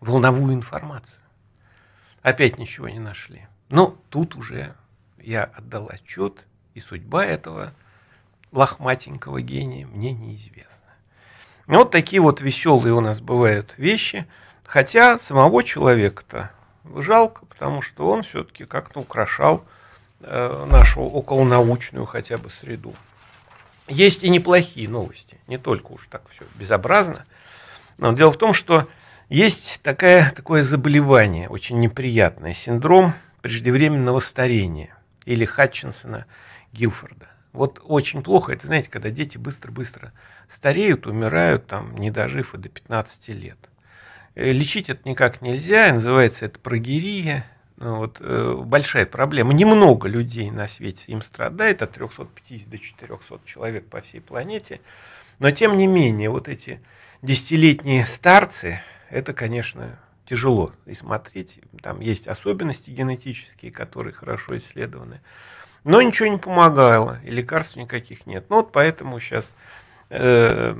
волновую информацию. Опять ничего не нашли. Но тут уже я отдал отчет, и судьба этого лохматенького гения мне неизвестна. Ну, вот такие вот веселые у нас бывают вещи, хотя самого человека-то жалко, потому что он все-таки как-то украшал Э, нашу околонаучную хотя бы среду. Есть и неплохие новости, не только уж так все безобразно. Но дело в том, что есть такая, такое заболевание, очень неприятное, синдром преждевременного старения или Хатчинсона Гилфорда. Вот очень плохо, это знаете, когда дети быстро-быстро стареют, умирают, там, не дожив и до 15 лет. Э, лечить это никак нельзя, называется это прогерия, вот, э, большая проблема. Немного людей на свете им страдает, от 350 до 400 человек по всей планете. Но тем не менее, вот эти десятилетние старцы, это, конечно, тяжело и смотреть. Там есть особенности генетические, которые хорошо исследованы. Но ничего не помогало, и лекарств никаких нет. Ну вот поэтому сейчас э,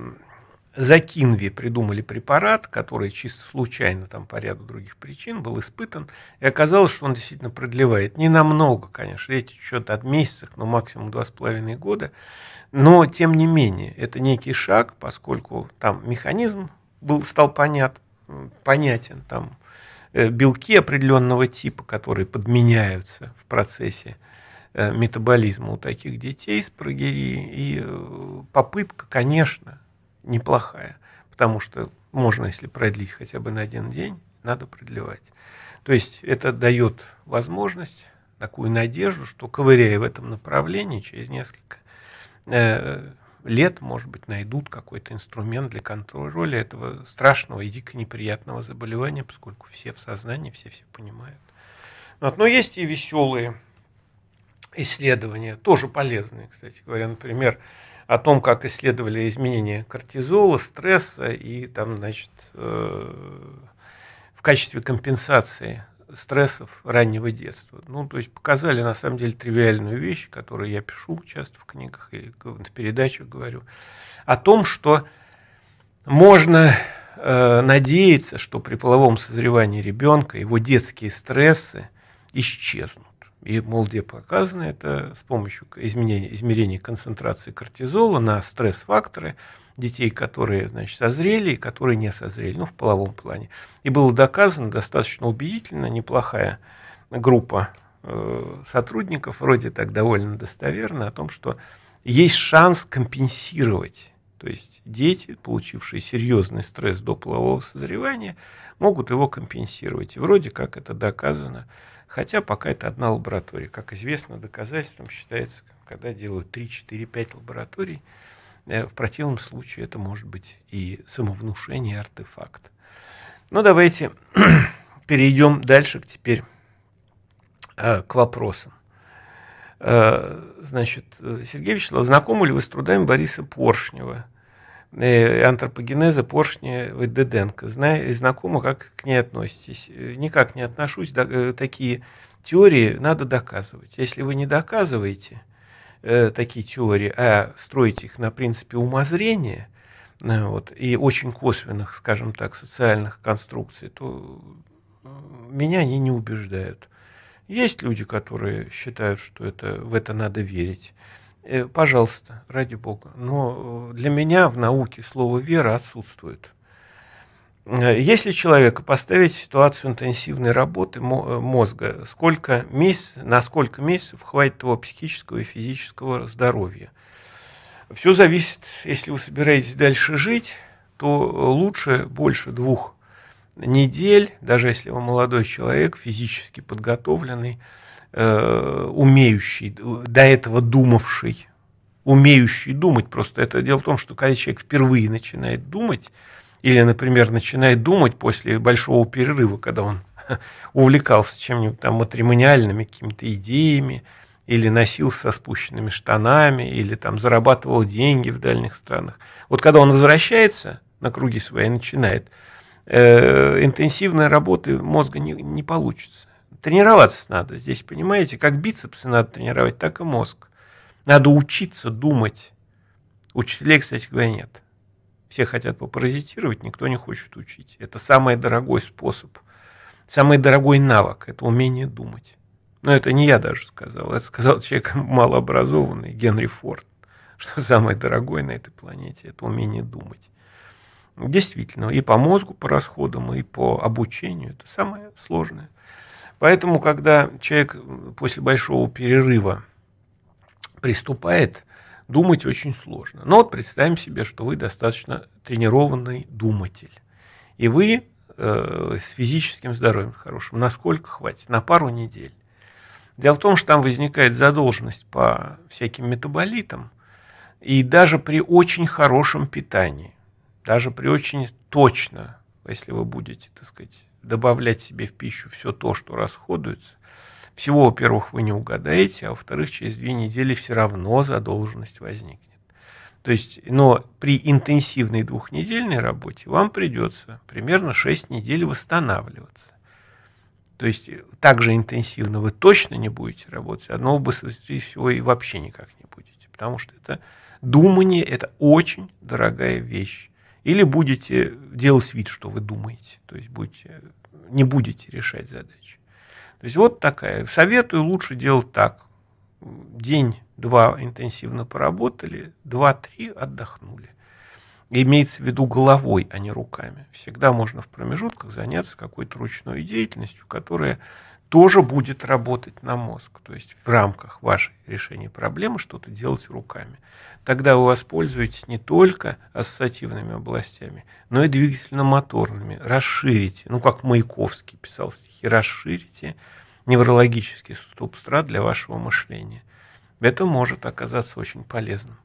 за Кинви придумали препарат, который чисто случайно там по ряду других причин был испытан, и оказалось, что он действительно продлевает. Не намного, конечно, речь идет от месяцев, но максимум два с половиной года. Но, тем не менее, это некий шаг, поскольку там механизм был, стал понят, понятен, там э, белки определенного типа, которые подменяются в процессе э, метаболизма у таких детей с прогерией. И э, попытка, конечно, неплохая, потому что можно, если продлить хотя бы на один день, надо продлевать. То есть это дает возможность, такую надежду, что ковыряя в этом направлении, через несколько э, лет, может быть, найдут какой-то инструмент для контроля этого страшного и дико неприятного заболевания, поскольку все в сознании, все все понимают. Вот. Но есть и веселые исследования, тоже полезные, кстати говоря. Например, о том, как исследовали изменения кортизола, стресса и там, значит, э, в качестве компенсации стрессов раннего детства. Ну, то есть показали на самом деле тривиальную вещь, которую я пишу часто в книгах и в передачах говорю, о том, что можно э, надеяться, что при половом созревании ребенка его детские стрессы исчезнут и молде показано это с помощью изменения, измерений концентрации кортизола на стресс-факторы детей, которые значит, созрели и которые не созрели, ну, в половом плане. И было доказано достаточно убедительно, неплохая группа э, сотрудников, вроде так довольно достоверно, о том, что есть шанс компенсировать. То есть дети, получившие серьезный стресс до полового созревания, могут его компенсировать. И вроде как это доказано Хотя пока это одна лаборатория. Как известно, доказательством считается, когда делают 3-4-5 лабораторий, э, в противном случае это может быть и самовнушение, и артефакт. Но ну, давайте перейдем дальше теперь э, к вопросам. Э, значит, Сергей Вячеслав, знакомы ли вы с трудами Бориса Поршнева? Э, антропогенеза поршня Деденко. Знаю, знакомо, как к ней относитесь. Э, никак не отношусь. Э, такие теории надо доказывать. Если вы не доказываете такие теории, а строите их на принципе умозрения вот, и очень косвенных, скажем так, социальных конструкций, то меня они не убеждают. Есть люди, которые считают, что это, в это надо верить. Э, пожалуйста, ради бога. Но э, для меня в науке слово «вера» отсутствует. Э, если человека поставить в ситуацию интенсивной работы мозга, сколько месяцев, на сколько месяцев хватит его психического и физического здоровья? Все зависит, если вы собираетесь дальше жить, то лучше больше двух недель, даже если вы молодой человек, физически подготовленный, Э, умеющий, до этого думавший, умеющий думать просто. Это дело в том, что когда человек впервые начинает думать, или, например, начинает думать после большого перерыва, когда он увлекался чем-нибудь там матримониальными какими-то идеями, или носился со спущенными штанами, или там зарабатывал деньги в дальних странах. Вот когда он возвращается на круги свои и начинает, э, интенсивной работы мозга не, не получится. Тренироваться надо здесь, понимаете? Как бицепсы надо тренировать, так и мозг. Надо учиться думать. Учителей, кстати говоря, нет. Все хотят попаразитировать, никто не хочет учить. Это самый дорогой способ, самый дорогой навык – это умение думать. Но это не я даже сказал, это сказал человек малообразованный, Генри Форд, что самое дорогое на этой планете – это умение думать. Действительно, и по мозгу, по расходам, и по обучению – это самое сложное. Поэтому, когда человек после большого перерыва приступает, думать очень сложно. Но вот представим себе, что вы достаточно тренированный думатель. И вы э, с физическим здоровьем хорошим. Насколько хватит? На пару недель. Дело в том, что там возникает задолженность по всяким метаболитам. И даже при очень хорошем питании, даже при очень точно если вы будете, так сказать, добавлять себе в пищу все то, что расходуется, всего, во-первых, вы не угадаете, а во-вторых, через две недели все равно задолженность возникнет. То есть, но при интенсивной двухнедельной работе вам придется примерно 6 недель восстанавливаться. То есть, так же интенсивно вы точно не будете работать, одного быстрее всего и вообще никак не будете. Потому что это думание, это очень дорогая вещь. Или будете делать вид, что вы думаете, то есть будете, не будете решать задачи. То есть вот такая. Советую лучше делать так. День-два интенсивно поработали, два-три отдохнули. имеется в виду головой, а не руками. Всегда можно в промежутках заняться какой-то ручной деятельностью, которая тоже будет работать на мозг. То есть в рамках вашей решения проблемы что-то делать руками. Тогда вы воспользуетесь не только ассоциативными областями, но и двигательно-моторными. Расширите, ну как Маяковский писал стихи, расширите неврологический субстрат для вашего мышления. Это может оказаться очень полезным.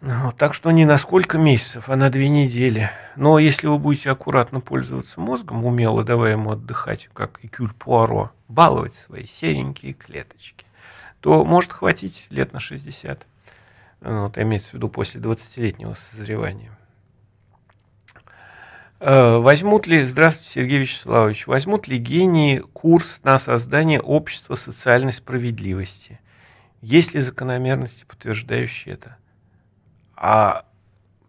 Вот, так что не на сколько месяцев, а на две недели. Но если вы будете аккуратно пользоваться мозгом, умело давая ему отдыхать, как и Кюль Пуаро, баловать свои серенькие клеточки, то может хватить лет на 60. Ну, вот, имеется в виду после 20-летнего созревания. Э, возьмут ли, здравствуйте, Сергей Вячеславович, возьмут ли гении курс на создание общества социальной справедливости? Есть ли закономерности, подтверждающие это? А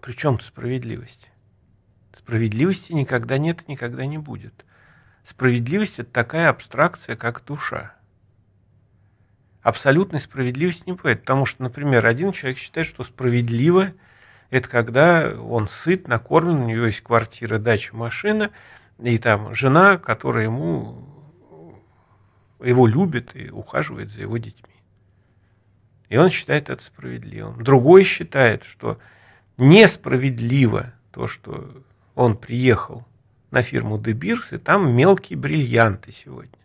при чем тут справедливость? Справедливости никогда нет и никогда не будет. Справедливость – это такая абстракция, как душа. Абсолютной справедливости не бывает, потому что, например, один человек считает, что справедливо – это когда он сыт, накормлен, у него есть квартира, дача, машина, и там жена, которая ему его любит и ухаживает за его детьми. И он считает это справедливым. Другой считает, что несправедливо то, что он приехал на фирму Дебирс, и там мелкие бриллианты сегодня.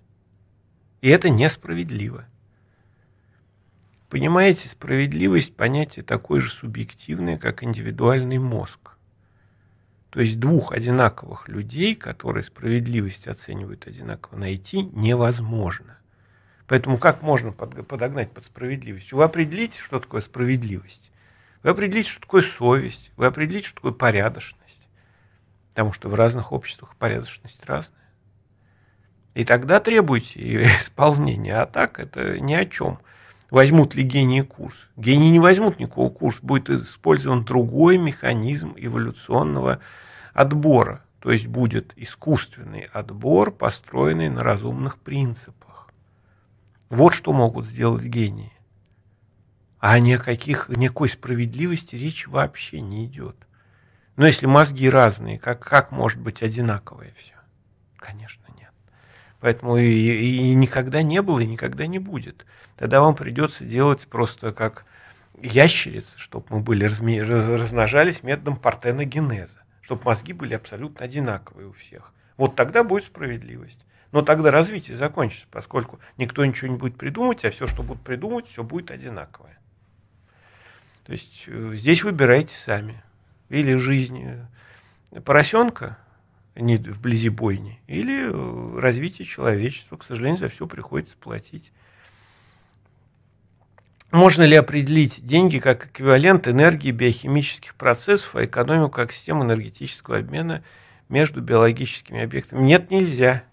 И это несправедливо. Понимаете, справедливость – понятие такое же субъективное, как индивидуальный мозг. То есть двух одинаковых людей, которые справедливость оценивают одинаково, найти невозможно. Поэтому как можно подогнать под справедливость? Вы определите, что такое справедливость. Вы определите, что такое совесть. Вы определите, что такое порядочность. Потому что в разных обществах порядочность разная. И тогда требуйте ее исполнения. А так это ни о чем. Возьмут ли гении курс? Гении не возьмут никакого курс. Будет использован другой механизм эволюционного отбора. То есть будет искусственный отбор, построенный на разумных принципах. Вот что могут сделать гении. А ни о каких, никакой справедливости речь вообще не идет. Но если мозги разные, как, как может быть одинаковое все? Конечно, нет. Поэтому и, и, и никогда не было, и никогда не будет. Тогда вам придется делать просто как ящерицы, чтобы мы были, размножались методом партеногенеза, чтобы мозги были абсолютно одинаковые у всех. Вот тогда будет справедливость. Но тогда развитие закончится, поскольку никто ничего не будет придумывать, а все, что будут придумывать, все будет одинаковое. То есть э, здесь выбирайте сами. Или жизнь э, поросенка не вблизи бойни, или э, развитие человечества, к сожалению, за все приходится платить. Можно ли определить деньги как эквивалент энергии биохимических процессов, а экономику как систему энергетического обмена между биологическими объектами? Нет, нельзя.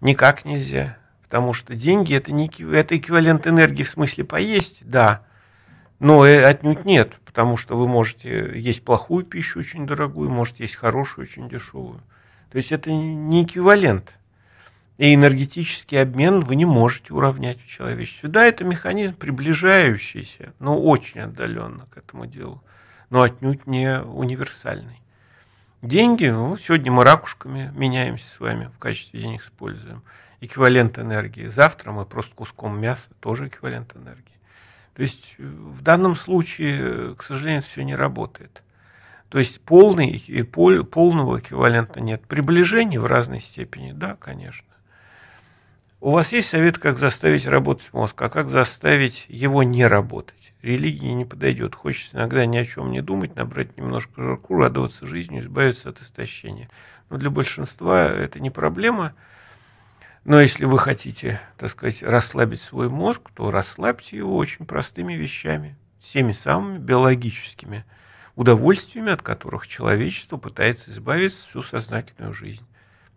Никак нельзя. Потому что деньги это, не, это эквивалент энергии в смысле поесть, да. Но отнюдь нет, потому что вы можете есть плохую пищу очень дорогую, можете есть хорошую очень дешевую. То есть это не эквивалент. И энергетический обмен вы не можете уравнять в человечестве. Да, это механизм приближающийся, но очень отдаленно к этому делу, но отнюдь не универсальный. Деньги, ну, сегодня мы ракушками меняемся с вами, в качестве денег используем. Эквивалент энергии. Завтра мы просто куском мяса, тоже эквивалент энергии. То есть э, в данном случае, э, к сожалению, все не работает. То есть полный, и пол, полного эквивалента нет. Приближение в разной степени, да, конечно. У вас есть совет, как заставить работать мозг, а как заставить его не работать? Религии не подойдет. Хочется иногда ни о чем не думать, набрать немножко жирку, радоваться жизни, избавиться от истощения. Но для большинства это не проблема. Но если вы хотите, так сказать, расслабить свой мозг, то расслабьте его очень простыми вещами, всеми самыми биологическими удовольствиями, от которых человечество пытается избавиться всю сознательную жизнь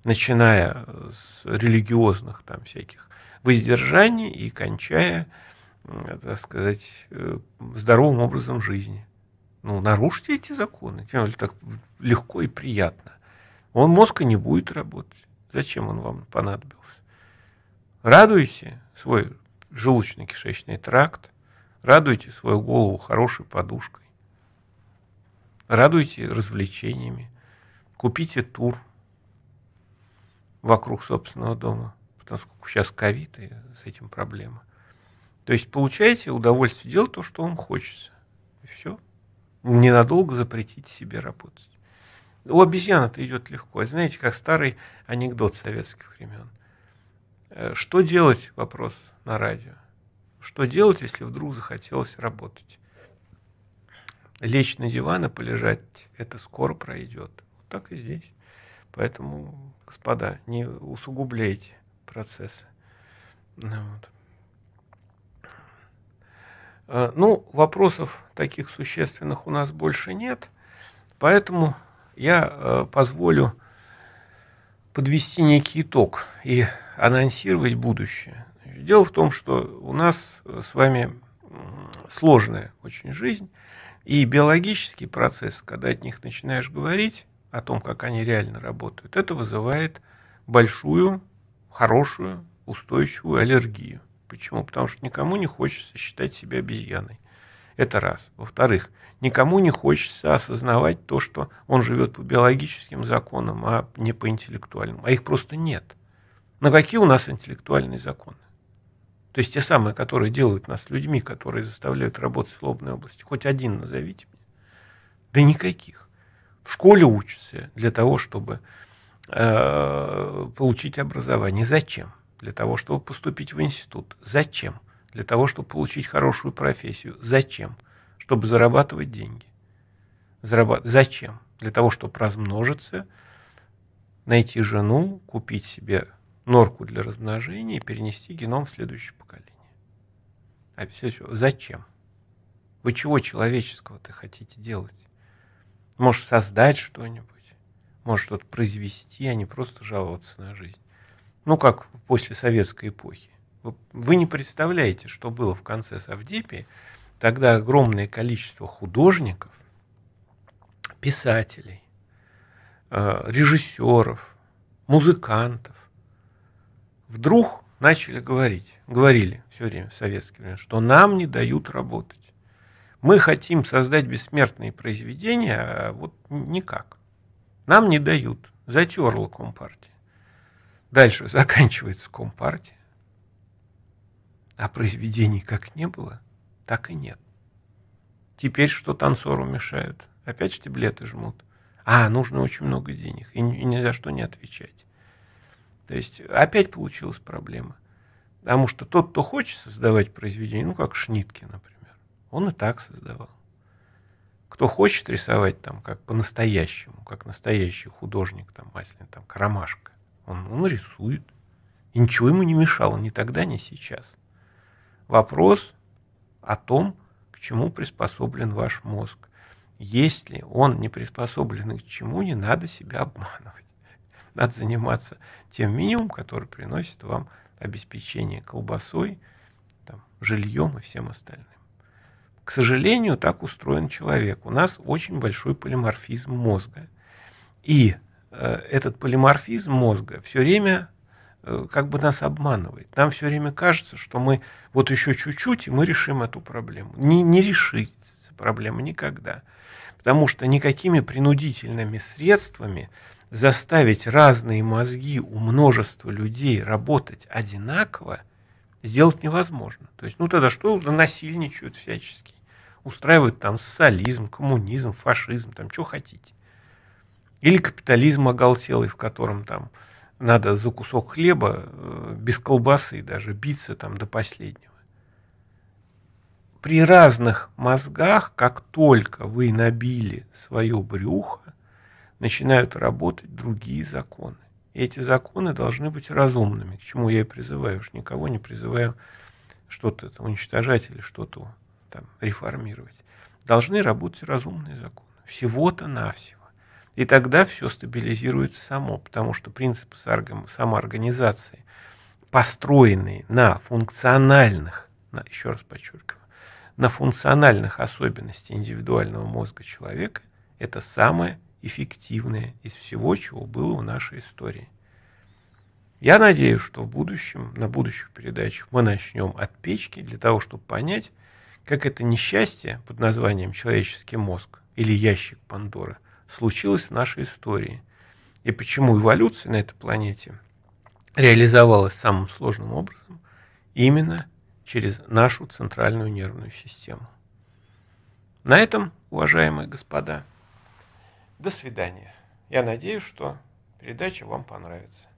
начиная с религиозных там всяких воздержаний и кончая, так сказать, э, здоровым образом жизни. Ну, нарушьте эти законы, тем более так легко и приятно. Он мозга не будет работать. Зачем он вам понадобился? Радуйте свой желудочно-кишечный тракт, радуйте свою голову хорошей подушкой, радуйте развлечениями, купите тур – вокруг собственного дома, потому что сейчас ковид и с этим проблема. То есть получаете удовольствие делать то, что вам хочется. И все.
Ненадолго
запретить себе работать. У обезьян это идет легко. Это, а знаете, как старый анекдот советских времен. Э, что делать? Вопрос на радио. Что делать, если вдруг захотелось работать? Лечь на диван и полежать, это скоро пройдет. так и здесь. Поэтому, господа, не усугубляйте процессы. Ну вот. А, ну, вопросов таких существенных у нас больше нет, поэтому я а, позволю подвести некий итог и анонсировать будущее. Дело в том, что у нас а, с вами сложная очень жизнь, и биологический процесс, когда от них начинаешь говорить, о том, как они реально работают, это вызывает большую, хорошую, устойчивую аллергию. Почему? Потому что никому не хочется считать себя обезьяной. Это раз. Во-вторых, никому не хочется осознавать то, что он живет по биологическим законам, а не по интеллектуальным. А их просто нет. Но какие у нас интеллектуальные законы? То есть те самые, которые делают нас людьми, которые заставляют работать в лобной области. Хоть один назовите мне. Да никаких в школе учишься для того, чтобы э, получить образование. Зачем? Для того, чтобы поступить в институт. Зачем? Для того, чтобы получить хорошую профессию. Зачем? Чтобы зарабатывать деньги. Зарабат... Зачем? Для того, чтобы размножиться, найти жену, купить себе норку для размножения и перенести геном в следующее поколение. А все, все. Зачем? Вы чего человеческого-то хотите делать? Можешь создать что-нибудь, можешь что-то произвести, а не просто жаловаться на жизнь. Ну, как после советской эпохи. Вы не представляете, что было в конце Савдепии. Тогда огромное количество художников, писателей, э, режиссеров, музыкантов вдруг начали говорить, говорили все время в советские времена, что нам не дают работать мы хотим создать бессмертные произведения, а вот никак. Нам не дают. Затерла Компартия. Дальше заканчивается Компартия. А произведений как не было, так и нет. Теперь что танцору мешают? Опять штиблеты жмут. А, нужно очень много денег, и ни за что не отвечать. То есть опять получилась проблема. Потому что тот, кто хочет создавать произведение, ну как Шнитке, например, он и так создавал. Кто хочет рисовать там как по-настоящему, как настоящий художник, там, Маслин, там, Карамашка, он, он рисует. И ничего ему не мешало ни тогда, ни сейчас. Вопрос о том, к чему приспособлен ваш мозг. Если он не приспособлен к чему, не надо себя обманывать. Надо заниматься тем минимум, который приносит вам обеспечение колбасой, там, жильем и всем остальным. К сожалению, так устроен человек. У нас очень большой полиморфизм мозга. И э, этот полиморфизм мозга все время э, как бы нас обманывает. Нам все время кажется, что мы вот еще чуть-чуть, и мы решим эту проблему. Не, не решится проблема никогда. Потому что никакими принудительными средствами заставить разные мозги у множества людей работать одинаково сделать невозможно. То есть, ну тогда что насильничают всячески? устраивают там социализм, коммунизм, фашизм, там что хотите. Или капитализм оголселый, в котором там надо за кусок хлеба, э, без колбасы даже, биться там до последнего. При разных мозгах, как только вы набили свое брюхо, начинают работать другие законы. И эти законы должны быть разумными, к чему я и призываю. Уж никого не призываю что-то уничтожать или что-то там, реформировать, должны работать разумные законы. Всего-то навсего. И тогда все стабилизируется само, потому что принципы самоорганизации, построенные на функциональных, на, еще раз подчеркиваю, на функциональных особенностях индивидуального мозга человека, это самое эффективное из всего, чего было в нашей истории. Я надеюсь, что в будущем, на будущих передачах мы начнем от печки для того, чтобы понять, как это несчастье под названием «человеческий мозг» или «ящик Пандоры» случилось в нашей истории, и почему эволюция на этой планете реализовалась самым сложным образом именно через нашу центральную нервную систему. На этом, уважаемые господа, до свидания. Я надеюсь, что передача вам понравится.